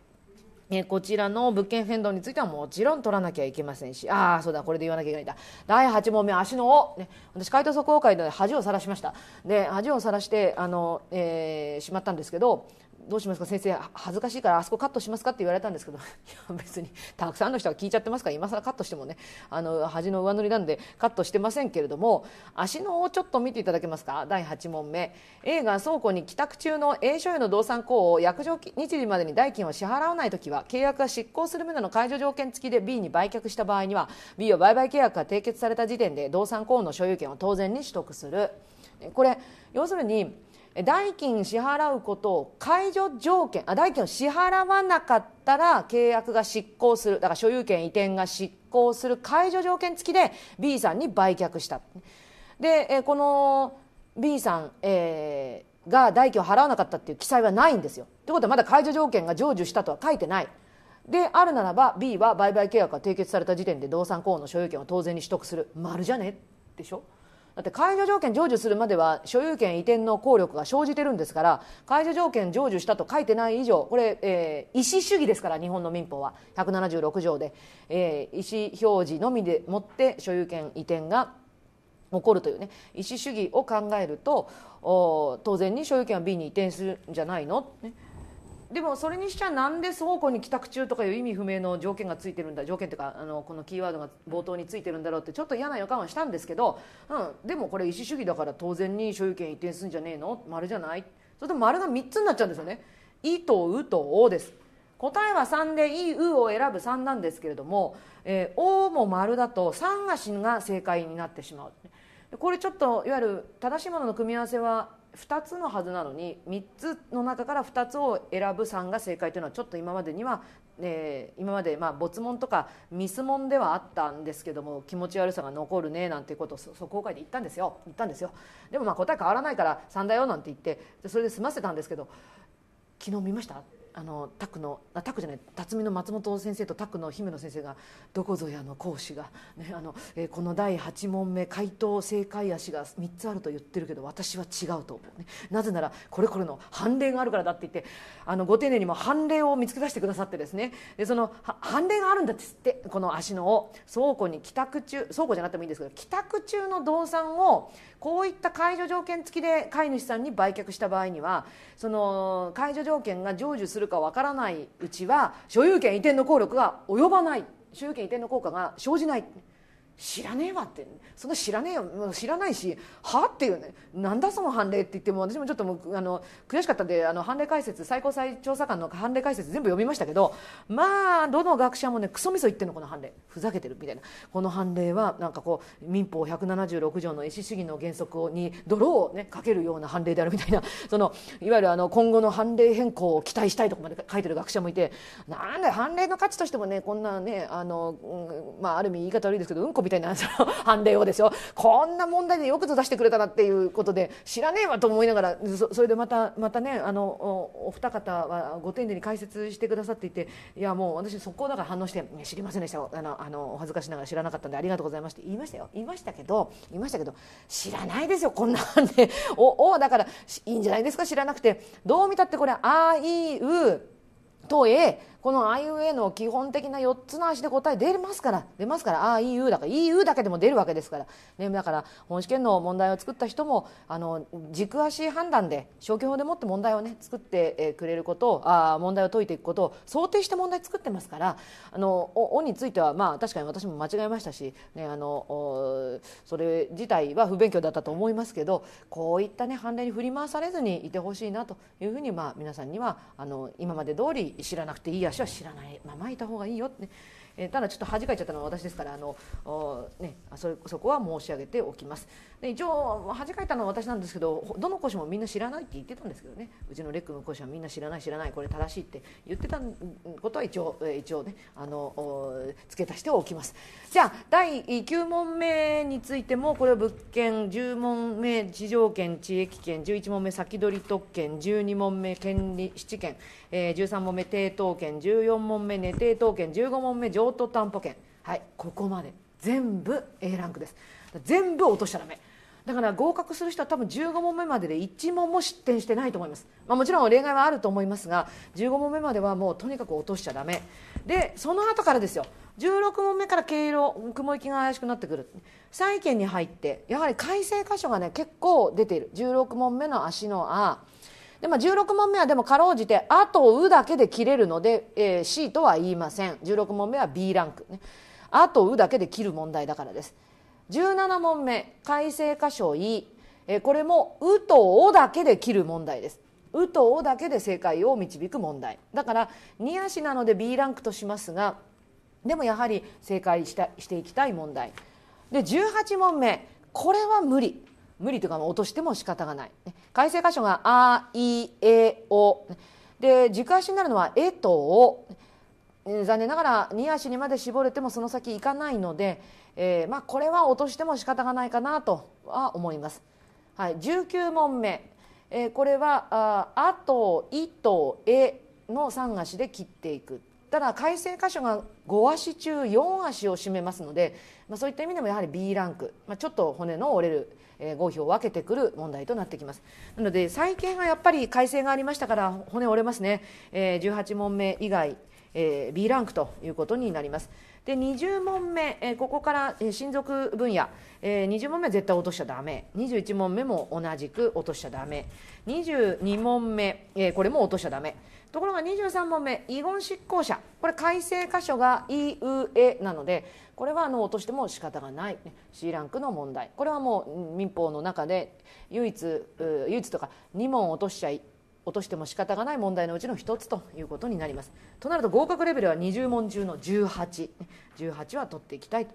えこちらの物件変動についてはもちろん取らなきゃいけませんし、ああ、そうだ、これで言わなきゃいけないんだ。第8問目、足の尾。ね、私、回答速公会で恥をさらしました。で、恥をさらして、あの、えー、しまったんですけど、どうしますか先生恥ずかしいからあそこカットしますかって言われたんですけど いや別にたくさんの人が聞いちゃってますから今更カットしてもねあの端の上塗りなんでカットしてませんけれども足のをちょっと見ていただけますか第8問目映画倉庫に帰宅中の A 所有の動産項を約定日時までに代金を支払わない時は契約が執行する旨の解除条件付きで B に売却した場合には B を売買契約が締結された時点で動産項の所有権を当然に取得するこれ要するに代金支払うことを解除条件あ代金を支払わなかったら契約が失効するだから所有権移転が失効する解除条件付きで B さんに売却したでこの B さん、えが代金を払わなかったっていう記載はないんですよということはまだ解除条件が成就したとは書いてないであるならば B は売買契約が締結された時点で動産公の所有権を当然に取得する丸じゃねでしょだって解除条件成就するまでは所有権移転の効力が生じてるんですから解除条件成就したと書いてない以上これ、えー、意思主義ですから日本の民法は176条で、えー、意思表示のみでもって所有権移転が起こるというね意思主義を考えると当然に所有権は B に移転するんじゃないの、ね、でもそれにしちゃなんで倉庫に帰宅中とかいう意味不明の条件がついてるんだ条件というかあのこのキーワードが冒頭についてるんだろうってちょっと嫌な予感はしたんですけど、うん、でもこれ意思主義だから当然に所有権移転するんじゃねえの丸じゃないそれと丸が3つになっちゃうんですよね「い」と「う」と「お」です答えは3で「い」「う」を選ぶ3なんですけれども「えー、お」も丸だと3が死ぬが正解になってしまうこれちょっといわゆる正しいものの組み合わせは2つのはずなのに3つの中から2つを選ぶ3が正解というのはちょっと今までには、えー、今までまあ没問とかミス問ではあったんですけども気持ち悪さが残るねなんていうことを即公会で言ったんですよ言ったんですよでもまあ答え変わらないから3だよなんて言ってそれで済ませたんですけど昨日見ましたあのタクのあタクじゃない辰巳の松本先生とタクの姫野先生がどこぞやの講師が、ねあのえー、この第8問目回答正解足が3つあると言ってるけど私は違うと思う、ね、なぜならこれこれの判例があるからだって言ってあのご丁寧にも判例を見つけ出してくださってですねでその判例があるんだってってこの足のを倉庫に帰宅中倉庫じゃなくてもいいんですけど帰宅中の動産をこういった解除条件付きで飼い主さんに売却した場合にはその解除条件が成就するするかわからないうちは所有権移転の効力が及ばない所有権移転の効果が生じない知らねえわってその知らねえよ知らないしはあっていうねなんだその判例って言っても私もちょっともうあの悔しかったんであの判例解説最高裁調査官の判例解説全部読みましたけどまあどの学者もねクソみそ言ってんのこの判例ふざけてるみたいなこの判例はなんかこう民法176条の意思主義の原則に泥をねかけるような判例であるみたいなそのいわゆるあの今後の判例変更を期待したいとこまで書いてる学者もいてなんだ判例の価値としてもねこんなねあの、うん、まあある意味言い方悪いですけどうんこたいなその判例をですよこんな問題でよくぞ出してくれたなっていうことで知らねえわと思いながらそれでまたまたねあのお二方はご丁寧に解説してくださっていていやもう私速攻だから反応して「知りませんでしたあのあのお恥ずかしながら知らなかったんでありがとうございます」って言いましたよ言いましたけど言いましたけど知らないですよこんな判例おおだからいいんじゃないですか知らなくてどう見たってこれ「あいう」とえこの IUA」の基本的な4つの足で答え出ますから出ますからあ EU」だから EU だけでも出るわけですから、ね、だから本試験の問題を作った人もあの軸足判断で消去法でもって問題をね作ってくれることをあ問題を解いていくことを想定して問題作ってますからあのおについてはまあ確かに私も間違えましたし、ね、あのそれ自体は不勉強だったと思いますけどこういったね判例に振り回されずにいてほしいなというふうにまあ皆さんにはあの今まで通り知らなくていいや足は知らないままいた方がいいよってえただちょっと恥かいちゃったのは私ですからあの、ね、そそこは申し上げておきますで一応恥かいたのは私なんですけどどの講師もみんな知らないって言ってたんですけどねうちのレックの講師はみんな知らない知らないこれ正しいって言ってたことは一応一応ねあの付け足しておきますじゃあ第9問目についてもこれは物件10問目地上権地域権11問目先取り特権12問目権利7権、えー、13問目抵当権14問目寝、抵当権15問目上京都担保券はいここまで全部 A ランクです全部落としちゃダメだから合格する人は多分15問目までで1問も失点してないと思います、まあ、もちろん例外はあると思いますが15問目まではもうとにかく落としちゃだめでその後からですよ16問目から経路雲行きが怪しくなってくる債券に入ってやはり改正箇所がね結構出ている16問目の足の「あ」で、まあ、16問目はでもかろうじて「あ」と「う」だけで切れるので、えー、C とは言いません16問目は B ランクね「あ」と「う」だけで切る問題だからです17問目改正箇所 E、えー、これも「う」と「お」だけで切る問題です「う」と「お」だけで正解を導く問題だから2足なので B ランクとしますがでもやはり正解したしていきたい問題で18問目これは無理無理とか落としても仕方がない改正箇所が「あいえお」で軸足になるのは「え」と「お」残念ながら2足にまで絞れてもその先いかないので、えー、まあ、これは落としても仕方がないかなとは思います、はい、19問目、えー、これは「あ」あと「い」と「え」の3足で切っていくただ改正箇所が5足中4足を占めますので、まあ、そういった意味でもやはり B ランク、まあ、ちょっと骨の折れる合否を分けてくる問題となってきますなので再建がやっぱり改正がありましたから骨折れますね、18問目以外、B ランクということになりますで20問目、ここから、親族分野、20問目絶対落としちゃだめ21問目も同じく落としちゃだめ22問目、これも落としちゃだめところが23問目遺言執行者これ改正箇所が EUA なのでこれはあの落としても仕方がない C ランクの問題これはもう民法の中で唯一唯一とか2問落としちゃい落としても仕方がない問題のうちの1つということになりますとなると合格レベルは20問中の1818 18は取っていきたいと。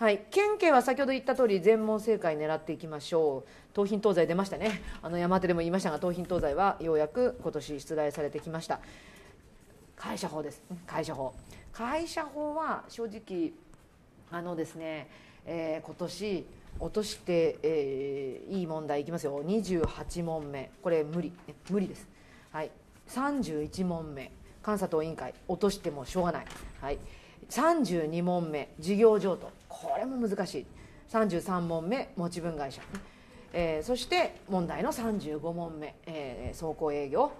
はい、県警は先ほど言った通り全問正解狙っていきましょう東品東西出ましたねあの山手でも言いましたが東品東西はようやく今年出題されてきました会社法です会社法会社法は正直あのですね、えー、今年落として、えー、いい問題いきますよ28問目これ無理、無理です、はい、31問目監査等委員会落としてもしょうがない、はい、32問目事業譲渡これも難しい33問目持ち分会社、えー、そして問題の35問目、えー、走行営業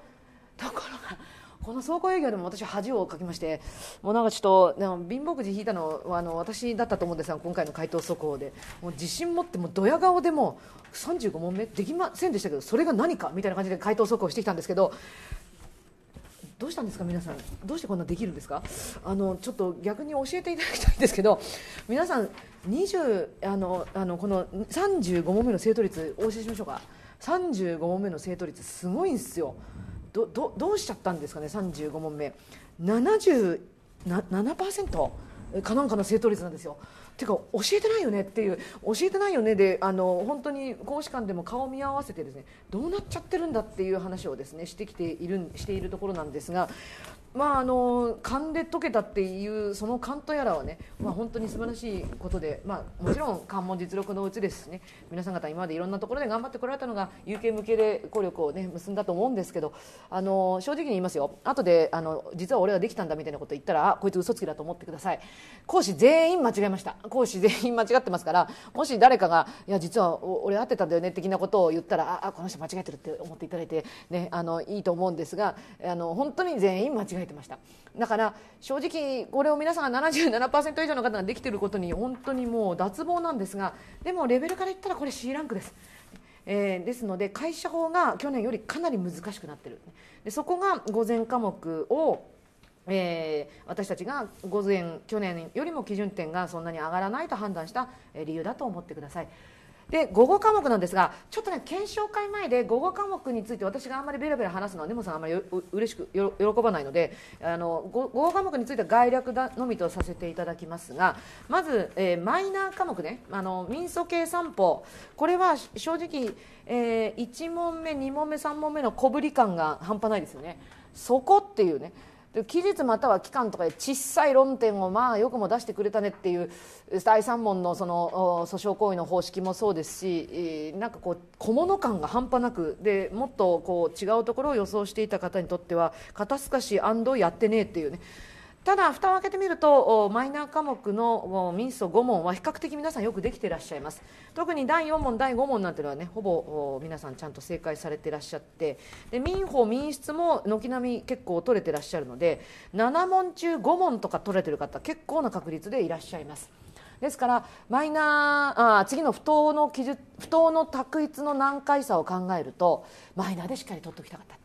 ところがこの倉庫営業でも私恥をかきましてもうなんかちょっと貧乏くじ引いたのはあの私だったと思うんですが今回の回答速報でもう自信持ってもドヤ顔でも35問目できませんでしたけどそれが何かみたいな感じで回答速報してきたんですけどどうしたんですか皆さんどうしてこんなできるんですかあのちょっと逆に教えていただきたいんですけど皆さんあのあのこの35問目の正答率お教えしましょうか35問目の正答率すごいんですよ。どどどうしちゃったんですかね35問目77%かなんかの正答率なんですよ。ていうか教えてないよねっていう教えてないよねであの本当に公使館でも顔を見合わせてですねどうなっちゃってるんだっていう話をですねしてきているしているところなんですがまああの勘で解けたっていうその勘とやらはね、まあ、本当に素晴らしいことで、まあ、もちろん勘も実力のうちですしね皆さん方今までいろんなところで頑張ってこられたのが有形無形で効力を、ね、結んだと思うんですけどあの正直に言いますよ後であの実は俺はできたんだみたいなこと言ったらあこいつ嘘つきだと思ってください講師全員間違えました講師全員間違ってますからもし誰かがいや実は俺合ってたんだよね的なことを言ったらあこの人間違えてるって思っていただいて、ね、あのいいと思うんですがあの本当に全員間違ええてましただから正直これを皆さんが77%以上の方ができていることに本当にもう脱帽なんですがでもレベルから言ったらこれ C ランクですえー、ですので会社法が去年よりかなり難しくなってるでそこが午前科目を、えー、私たちが午前去年よりも基準点がそんなに上がらないと判断した理由だと思ってください。で午後科目なんですがちょっとね検証会前で午後科目について私があんまりベラベラ話すのは根本さんあんまりう嬉しく喜ばないのであの午後科目については概略だのみとさせていただきますがまず、えー、マイナー科目ねあの民訴系算法これは正直、えー、1問目2問目3問目の小ぶり感が半端ないですよね。そこっていうねで期日または期間とかで小さい論点をまあよくも出してくれたねっていう第三問のその訴訟行為の方式もそうですしなんかこう小物感が半端なくでもっとこう違うところを予想していた方にとっては肩透かしやってねえっていうね。ただ、蓋を開けてみるとマイナー科目の民訴5問は比較的皆さんよくできていらっしゃいます特に第4問、第5問なんていうのはねほぼ皆さんちゃんと正解されていらっしゃってで民法、民質も軒並み結構取れていらっしゃるので7問中5問とか取れてる方結構な確率でいらっしゃいます。ですからマイナーあ次の不当の不当の択一の難解さを考えるとマイナーでしっかり取っておきたかった。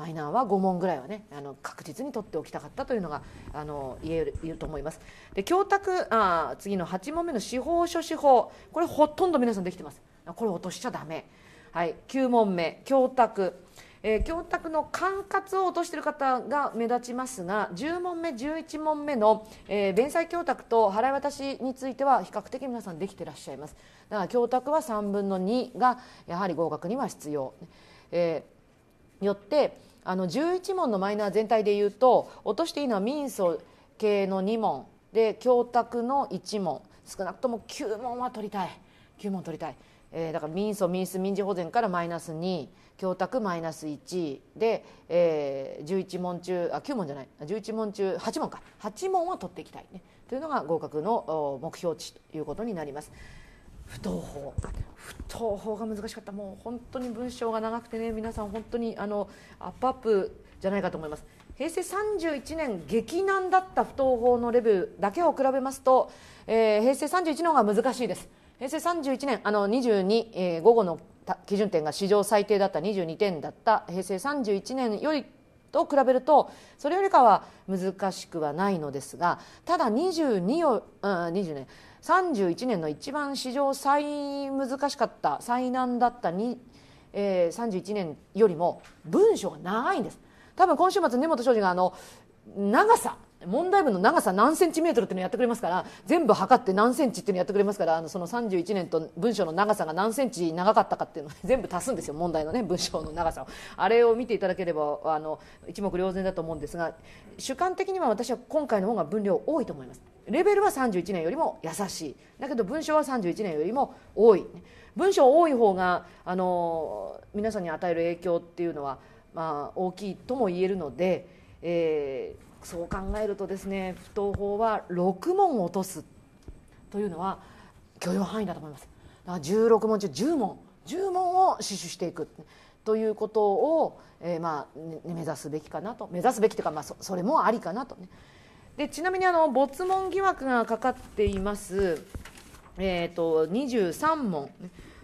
マイナーは5問ぐらいはねあの確実に取っておきたかったというのがあの言える言えると思います。で教託あ次の8問目の司法書士法これほとんど皆さんできてます。これ落としちゃだめ、はい、9問目教託えー、教託の管轄を落としている方が目立ちますが10問目、11問目の、えー、弁済教託と払い渡しについては比較的皆さんできてらっしゃいますだから教託は3分の2がやはり合格には必要、えー、よってあの11問のマイナー全体でいうと落としていいのは民訴系の2問で教託の1問少なくとも9問は取りたい9問取りたい、えー、だから民訴民主民事保全からマイナス2教託マイナス1で、えー、11問中あ9問じゃない11問中8問か8問は取っていきたいねというのが合格の目標値ということになります。不登法不登法が難しかったもう本当に文章が長くてね皆さん本当にあのアップアップじゃないかと思います平成31年激難だった不登法のレベルだけを比べますと、えー、平成31の方が難しいです平成31年あの22、えー、午後の基準点が史上最低だった22点だった平成31年よりと比べるとそれよりかは難しくはないのですがただ22を、うん、20年31年の一番史上最難しかった最難だったに、えー、31年よりも文章が長いんです多分今週末根本庄司があの長さ問題文の長さ何センチメートルっていうのやってくれますから全部測って何センチっていうのやってくれますからあのその31年と文章の長さが何センチ長かったかっていうのを 全部足すんですよ問題のね文章の長さをあれを見ていただければあの一目瞭然だと思うんですが主観的には私は今回の方が分量多いと思います。レベルは31年よりも優しいだけど文章は31年よりも多い文章多い方があの皆さんに与える影響っていうのは、まあ、大きいとも言えるので、えー、そう考えるとですね不登法は6問落とすというのは許容範囲だと思います。だから16問中10問10問を死守していくということを、えー、まあ、ね、目指すべきかなと目指すべきというか、まあ、それもありかなと、ね、でちなみにあの没問疑惑がかかっています、えーと、23問、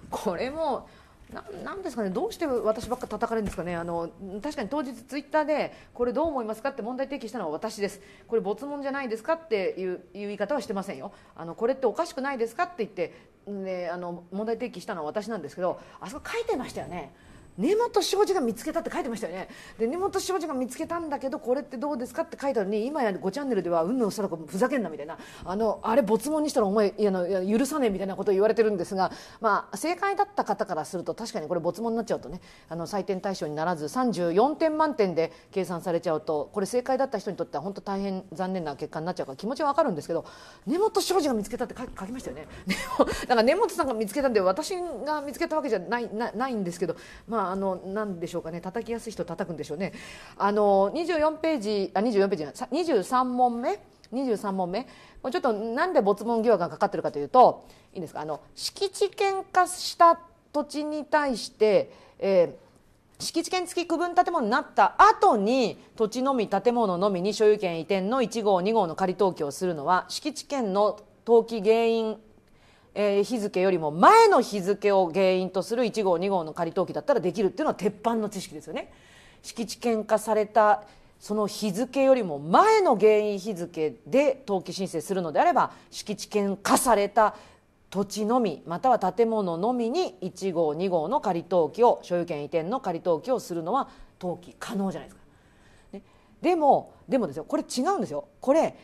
これもななんですかねどうして私ばっか叩かれるんですかねあの確かに当日ツイッターでこれどう思いますかって問題提起したのは私ですこれ没問じゃないですかっていう言い方はしてませんよあのこれっておかしくないですかって言って、ね、あの問題提起したのは私なんですけどあそこ書いてましたよね根本庄司が見つけたって書いてましたよねで根本庄司が見つけたんだけどこれってどうですかって書いたのに今や5チャンネルではうんのそらくふざけんなみたいなあのあれ没問にしたらお前いや許さねえみたいなことを言われてるんですが、まあ、正解だった方からすると確かにこれ没問になっちゃうとねあの採点対象にならず34点満点で計算されちゃうとこれ正解だった人にとっては本当大変残念な結果になっちゃうから気持ちは分かるんですけど根本庄司が見つけたって書きましたよね。だ か根本さんが見つけたんで私が見つけたわけじゃないないんですけど、まああ、のなんでしょうかね叩きやすい人叩くんでしょうねあの24ページあ24ページじゃない23問目23問目もうちょっとなんで没問疑惑がかかってるかというといいですかあの敷地権化した土地に対して、えー、敷地権付き区分建物になった後に土地のみ建物のみに所有権移転の1号2号の仮登記をするのは敷地権の登記原因えー、日付よりも前の日付を原因とする1号2号の仮登記だったらできるっていうのは鉄板の知識ですよね敷地権化されたその日付よりも前の原因日付で登記申請するのであれば敷地権化された土地のみまたは建物のみに1号2号の仮登記を所有権移転の仮登記をするのは登記可能じゃないですか、ね、でもでもですよこれ違うんですよこれ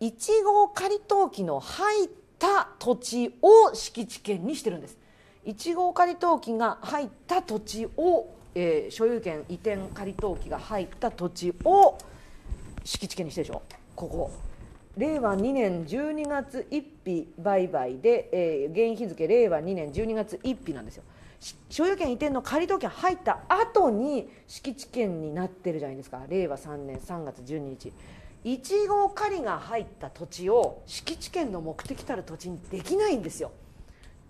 1号仮登記のた土地を敷地権にしてるんです1号仮登記が入った土地を、えー、所有権移転仮登記が入った土地を敷地権にしてるでしょここ令和2年12月1日売買で、えー、原因日付令和2年12月1日なんですよ所有権移転の仮登記が入った後に敷地権になってるじゃないですか令和3年3月12日いちご狩りが入った土地を敷地権の目的たる土地にできないんですよ。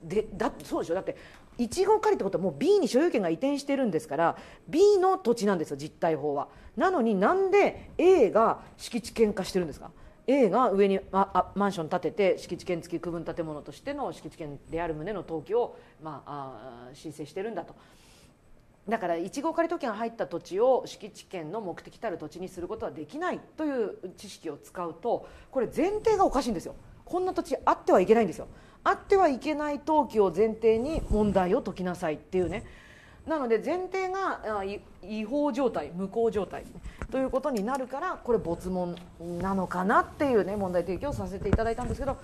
でだってそうでしょだっていちご狩りってことはもう B に所有権が移転してるんですから B の土地なんですよ実態法はなのになんで A が敷地権化してるんですか A が上にあマンション建てて敷地権付き区分建物としての敷地権である旨の登記を、まあ、あ申請してるんだと。だから1号土取権入った土地を敷地権の目的たる土地にすることはできないという知識を使うとこれ前提がおかしいんですよこんな土地あってはいけないんですよあってはいけない登記を前提に問題を解きなさいっていうねなので前提が違法状態無効状態ということになるからこれ没問なのかなっていうね問題提起をさせていただいたんですけど、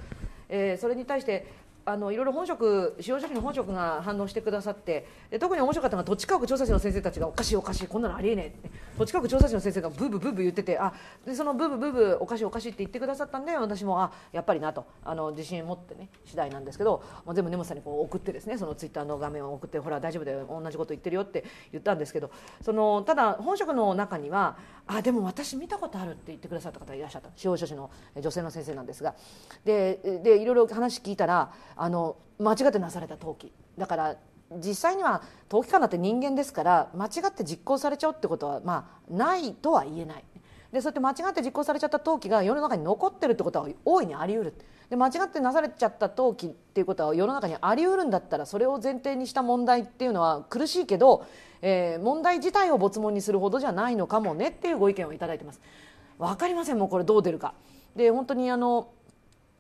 えー、それに対してあのいろいろ本職使用士の本職が反応してくださってで特に面白かったのが土地科学調査士の先生たちがおかしいおかしいこんなのありえねえって土地科学調査士の先生がブーブーブーブー言っててあでそのブーブーブーブーおかしいおかしいって言ってくださったんで私もあやっぱりなとあの自信持ってね次第なんですけど、まあ、全部根本さんにこう送ってですねそのツイッターの画面を送ってほら大丈夫だよ同じこと言ってるよって言ったんですけどそのただ本職の中にはあでも私見たことあるって言ってくださった方がいらっしゃった司法書士の女性の先生なんですがででいろいろ話聞いたらあの間違ってなされた登記だから実際には登記官だって人間ですから間違って実行されちゃうってことは、まあ、ないとは言えないでそうやって間違って実行されちゃった登記が世の中に残ってるってことは大いにあり得るで間違ってなされちゃった登記っていうことは世の中にあり得るんだったらそれを前提にした問題っていうのは苦しいけど、えー、問題自体を没問にするほどじゃないのかもねっていうご意見をいただいてます。分かりませんもうこれどう出るかで本当にあの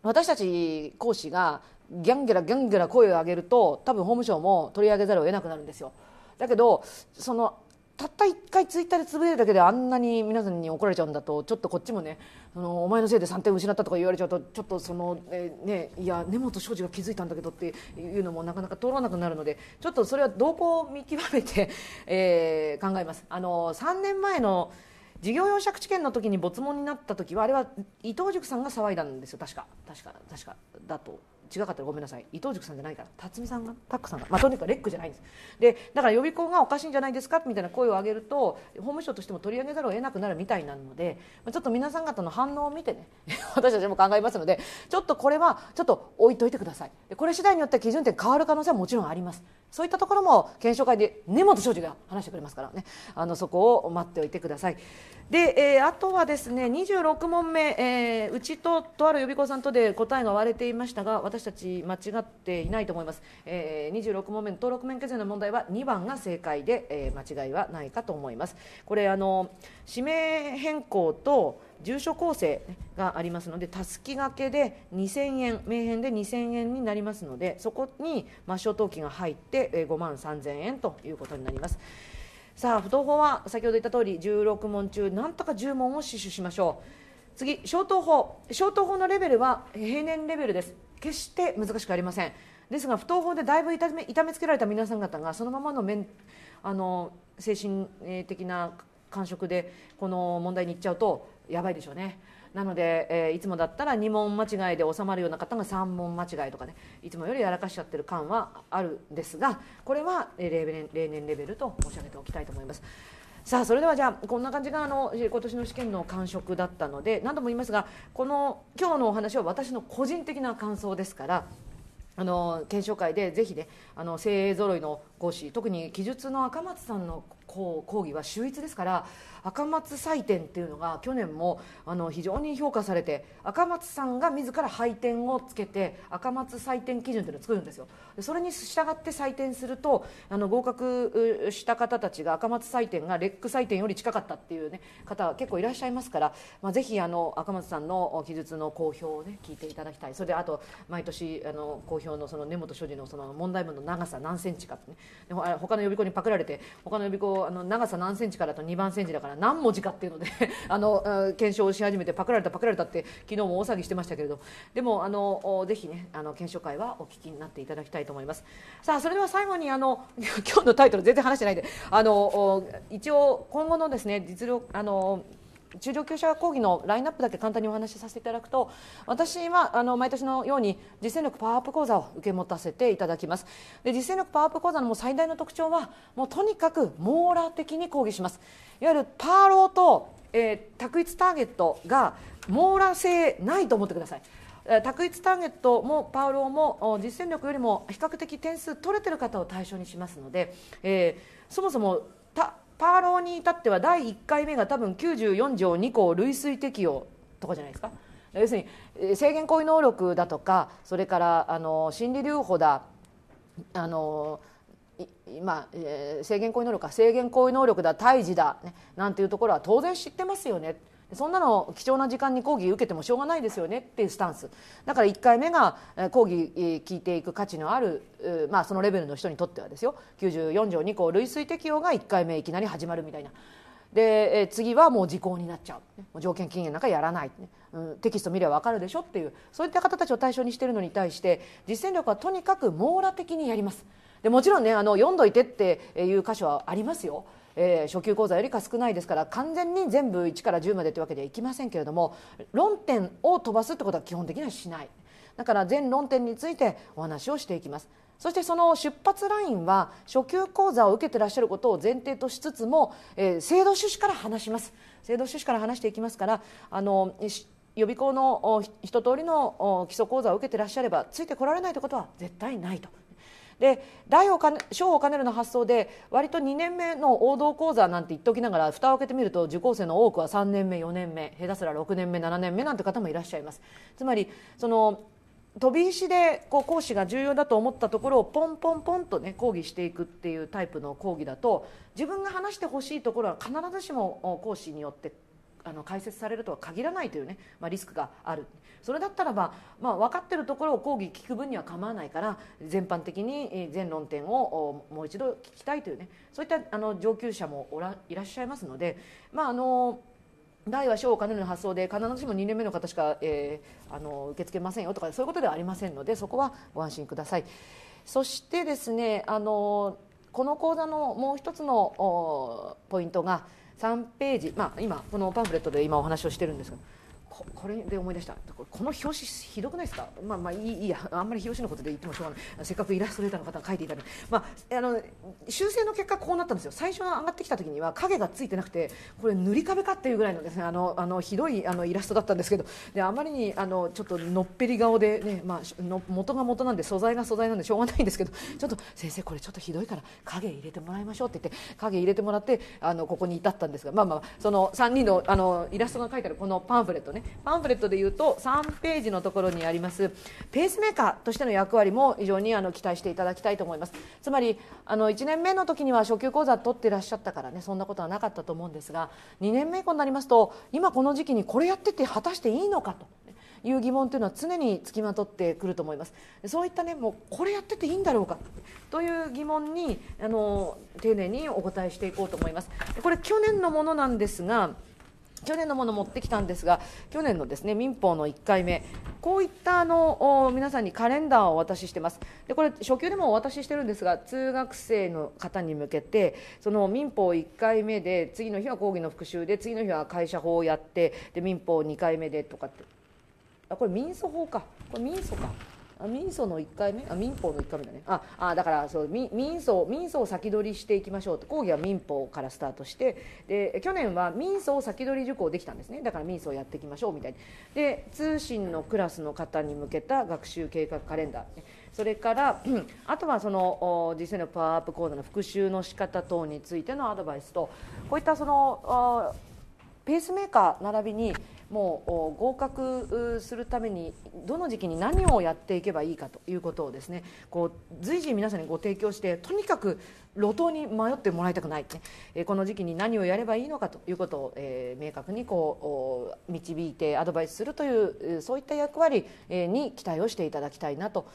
私たち講師がギャンギャラギャンギャラ声を上げると多分法務省も取り上げざるを得なくなるんですよだけどそのたった1回ツイッターでつぶれるだけであんなに皆さんに怒られちゃうんだとちょっとこっちもねあのお前のせいで3点失ったとか言われちゃうとちょっとその、えね、いや根本庄司が気づいたんだけどっていうのもなかなか通らなくなるのでちょっとそれは動向を見極めて、えー、考えます。あの3年前の事業用借地権の時に没問になった時はあれは伊藤塾さんが騒いだんですよ確か確か確かだと違かったらごめんなさい伊藤塾さんじゃないから辰巳さんがタックさんが、まあ、とにかくレックじゃないんですでだから予備校がおかしいんじゃないですかみたいな声を上げると法務省としても取り上げざるを得なくなるみたいなので、まちょっと皆さん方の反応を見てね 私たちも考えますのでちょっとこれはちょっと置いといてくださいでこれ次第によって基準点変わる可能性はもちろんありますそういったところも検証会で根本庄司が話してくれますからねあのそこを待っておいてくださいで、えー、あとはですね26問目、えー、うちととある予備校さんとで答えが割れていましたが私私たち間違っていないと思います、えー、26問目の登録免許税の問題は2番が正解で、えー、間違いはないかと思いますこれあの氏名変更と住所構成がありますのでたすき掛けで2000円名変で2000円になりますのでそこに、ま消灯記が入って5万3000円ということになりますさあ不登法は先ほど言った通り16問中なんとか10問を死守しましょう次消灯法消灯法のレベルは平年レベルです決して難しくありませんですが不登法でだいぶ痛め痛めつけられた皆さん方がそのままの面あの精神的な感触でこの問題に行っちゃうとやばいでしょうねなので、えー、いつもだったら2問間違いで収まるような方が3問間違いとかねいつもよりやらかしちゃってる感はあるんですがこれは、え例年レベルと申し上げておきたいと思います。さあそれではじゃあこんな感じがあの今年の試験の感触だったので何度も言いますがこの今日のお話は私の個人的な感想ですからあの検証会でぜひねあの精鋭揃いの講師特に記述の赤松さんの講義は秀逸ですから赤松祭典っていうのが去年もあの非常に評価されて赤松さんが自ら配点をつけて赤松採点基準っていうのを作るんですよそれに従って採点するとあの合格した方たちが赤松採点がレック採点より近かったっていう、ね、方結構いらっしゃいますから、まあ、ぜひあの赤松さんの記述の公表を、ね、聞いていただきたいそれであと毎年あの公表のその根本所持のその問題文の長さ何センチかってね他の予備校にパクられて他の予備校あの長さ何センチからと2番センチだから何文字かっていうので あの検証をし始めてパクられたパクられたって昨日も大騒ぎしてましたけれどでもあのぜひねあの検証会はお聞きになっていただきたいと思いますさあそれでは最後にあの 今日のタイトル全然話してないであの一応今後のですね実力あの中上級者講義のラインナップだけ簡単にお話しさせていただくと私はあの毎年のように実践力パワーアップ講座を受け持たせていただきますで実践力パワーアップ講座のもう最大の特徴はもうとにかく網羅的に講義しますいわゆるパーローと、えー、択一ターゲットが網羅性ないと思ってください択一ターゲットもパウローも実践力よりも比較的点数取れてる方を対象にしますので、えー、そもそもパーローに至っては第1回目が多分94条2項類推適用とかじゃないですか要するに制限行為能力だとかそれからあの心理留保だあの今、えー、制限行為能力か制限行為能力だ胎児だ、ね、なんていうところは当然知ってますよね。そんなの貴重な時間に講義受けてもしょうがないですよねっていうスタンスだから1回目が講義聞いていく価値のある、まあ、そのレベルの人にとってはですよ94条2項類推適用が1回目いきなり始まるみたいな。で次はもう時効になっちゃう条件禁煙なんかやらない、うん、テキスト見れば分かるでしょっていうそういった方たちを対象にしているのに対して実践力はとにかく網羅的にやりますでもちろんねあの読んどいてっていう箇所はありますよえー、初級講座よりか少ないですから完全に全部1から10までというわけではいきませんけれども論点を飛ばすってことは基本的にはしないだから全論点についてお話をしていきますそしてその出発ラインは初級講座を受けてらっしゃることを前提としつつも、えー、制度趣旨から話します制度趣旨から話していきますからあの予備校の一通りの基礎講座を受けてらっしゃればついてこられないということは絶対ないとで大を小を兼ねるの発想で割と2年目の王道講座なんて言っときながら蓋を開けてみると受講生の多くは3年目4年目下手すら6年目7年目なんて方もいらっしゃいます。つまりその飛び石でこう講師が重要だと思ったところをポンポンポンとね講義していくっていうタイプの講義だと自分が話してほしいところは必ずしも講師によってあの解説されるとは限らないというね、まあ、リスクがあるそれだったらば、まあ、分かってるところを講義聞く分には構わないから全般的に全論点をもう一度聞きたいというねそういったあの上級者もおらいらっしゃいますので、まあ、あの大は小を兼ねる発想で必ずしも2年目の方しか、えー、あの受け付けませんよとかそういうことではありませんのでそこはご安心ください。そしてですねあのこの講座のもう一つのポイントが3ページ、まあ、今このパンフレットで今お話をしてるんですがこれで思い出したこの表紙ひどくないですかまあまあいいやあんまり表紙のことで言ってもしょうがないせっかくイラストレーターの方が書いていたので、まあ、あの修正の結果こうなったんですよ最初上がってきた時には影がついてなくてこれ塗り壁かっていうぐらいのですねあのあのひどいあのイラストだったんですけどであまりにあのちょっとのっぺり顔でね、ねまあ、の元が元なんで素材が素材なんでしょうがないんですけどちょっと先生これちょっとひどいから影入れてもらいましょうって言って影入れてもらってあのここに至ったんですがまあまあその3人のあのイラストが書いてあるこのパンフレットねパンフレットでいうと3ページのところにありますペースメーカーとしての役割も非常にあの期待していただきたいと思いますつまりあの1年目の時には初級講座取っていらっしゃったからねそんなことはなかったと思うんですが2年目以降になりますと今この時期にこれやってて果たしていいのかと。いう疑問というのは常につきまとってくると思いますそういったねもうこれやってていいんだろうかという疑問にあの丁寧にお答えしていこうと思いますこれ去年のものなんですが去年のもの持ってきたんですが、去年のですね民法の1回目、こういったあの皆さんにカレンダーをお渡ししてます、でこれ、初級でもお渡ししてるんですが、通学生の方に向けて、その民法1回目で、次の日は講義の復習で、次の日は会社法をやって、で民法2回目でとかって、あこれ、民訴法か、これ民訴か。民訴の1回目あ民法の1回目だねああだからそう民訴民訴を先取りしていきましょうと講義は民法からスタートしてで去年は民訴を先取り受講できたんですねだから民訴をやっていきましょうみたいにで通信のクラスの方に向けた学習計画カレンダー、ね、それから あとはその実際のパワーアップ講座の復習の仕方等についてのアドバイスとこういったそのペースメーカー並びにもう合格するためにどの時期に何をやっていけばいいかということをですねこう随時皆さんにご提供してとにかく路頭に迷ってもらいたくない、ねえこの時期に何をやればいいのかということを、えー、明確にこう導いてアドバイスするというそういった役割に期待をしていただきたいなと。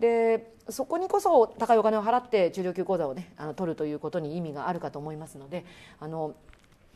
でそこにこそ高いお金を払って中量級講座を、ね、あの取るということに意味があるかと思いますのであの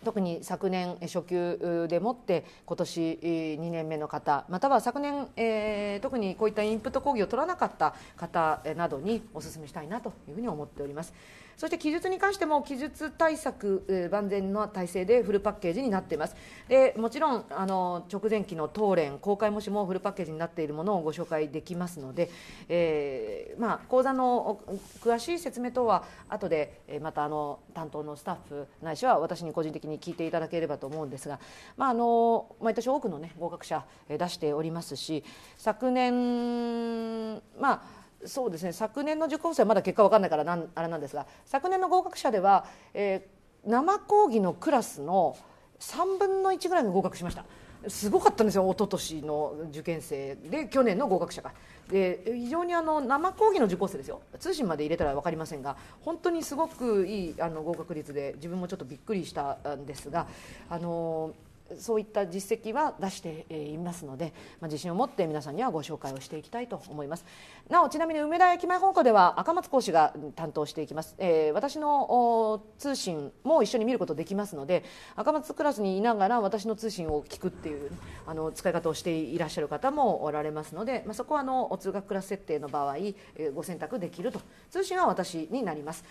特に昨年初級でもって今年2年目の方または昨年、えー、特にこういったインプット講義を取らなかった方などにお勧めしたいなというふうに思っております。そして記述に関しても記述対策、万全の体制でフルパッケージになっていますでもちろんあの直前期の答連公開模試もフルパッケージになっているものをご紹介できますので、えーまあ、講座の詳しい説明等は後でまたあの担当のスタッフないしは私に個人的に聞いていただければと思うんですが、まあ、あの毎年多くの、ね、合格者出しておりますし昨年、まあそうですね昨年の受講生はまだ結果分かんないからなんあれなんですが昨年の合格者では、えー、生講義のクラスの3分の1ぐらいが合格しましたすごかったんですよ一昨年の受験生で去年の合格者がで非常にあの生講義の受講生ですよ通信まで入れたら分かりませんが本当にすごくいいあの合格率で自分もちょっとびっくりしたんですがあのーそういった実績は出していますので、まあ、自信を持って皆さんにはご紹介をしていきたいと思いますなおちなみに梅田駅前本校では赤松講師が担当していきます、えー、私の通信も一緒に見ることできますので赤松クラスにいながら私の通信を聞くっていう、ね、あの使い方をしていらっしゃる方もおられますので、まあ、そこはあの通学クラス設定の場合、えー、ご選択できると通信は私になります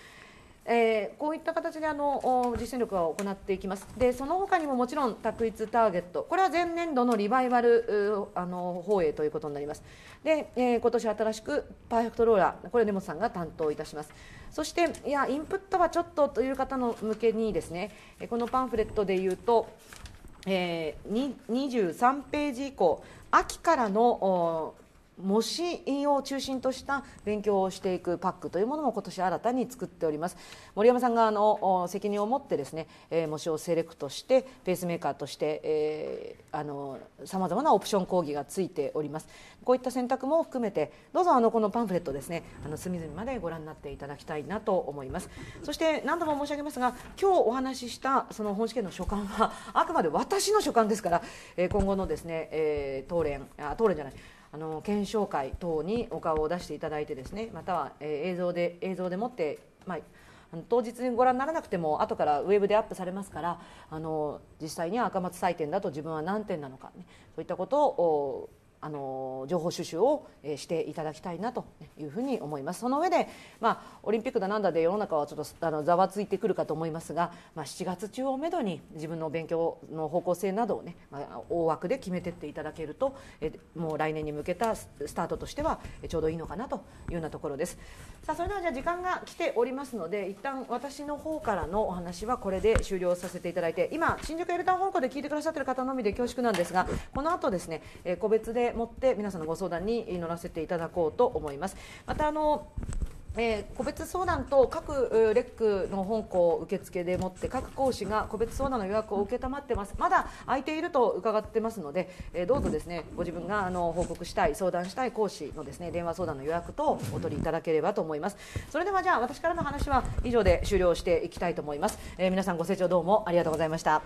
えー、こういった形であの実践力を行っていきますでその他にももちろん択一ターゲットこれは前年度のリバイバルあの放映ということになりますで、えー、今年新しくパーフェクトローラーこれ根本さんが担当いたしますそしていやインプットはちょっとという方の向けにですねこのパンフレットでいうと、えー、23ページ以降秋からの模試を中心とした勉強をしていくパックというものも今年新たに作っております森山さんがあの責任を持ってですね、えー、模試をセレクトしてペースメーカーとしてえー、あのざまなオプション講義がついておりますこういった選択も含めてどうぞあのこのパンフレットですねあの隅々までご覧になっていただきたいなと思いますそして何度も申し上げますが今日お話ししたその本試験の所感はあくまで私の所感ですから、えー、今後のですね、えー、当連あ当連じゃないあの検証会等にお顔を出していただいてですねまたは、えー、映像で映像でもって、まあ、当日にご覧にならなくても後からウェブでアップされますからあの実際には赤松採点だと自分は何点なのか、ね、そういったことをあの情報収集をしていただきたいなというふうに思います。その上で、まあ、オリンピックだなんだで世の中はちょっとあのざわついてくるかと思いますが、まあ、7月中をめどに自分の勉強の方向性などをね、まあ、大枠で決めていっていただけるとえもう来年に向けたスタートとしてはちょうどいいのかなというようなところです。さあそれではじゃあ時間が来ておりますので一旦私の方からのお話はこれで終了させていただいて今新宿エルタン本校で聞いてくださっている方のみで恐縮なんですがこの後ですねえ個別で持って皆さんのご相談に乗らせていただこうと思います。またあのえー、個別相談と各レックの本校受付でもって各講師が個別相談の予約を承ってますまだ空いていると伺ってますので、えー、どうぞですねご自分があの報告したい相談したい講師のですね電話相談の予約とお取りいただければと思いますそれではじゃあ私からの話は以上で終了していきたいと思います、えー、皆さんご清聴どうもありがとうございました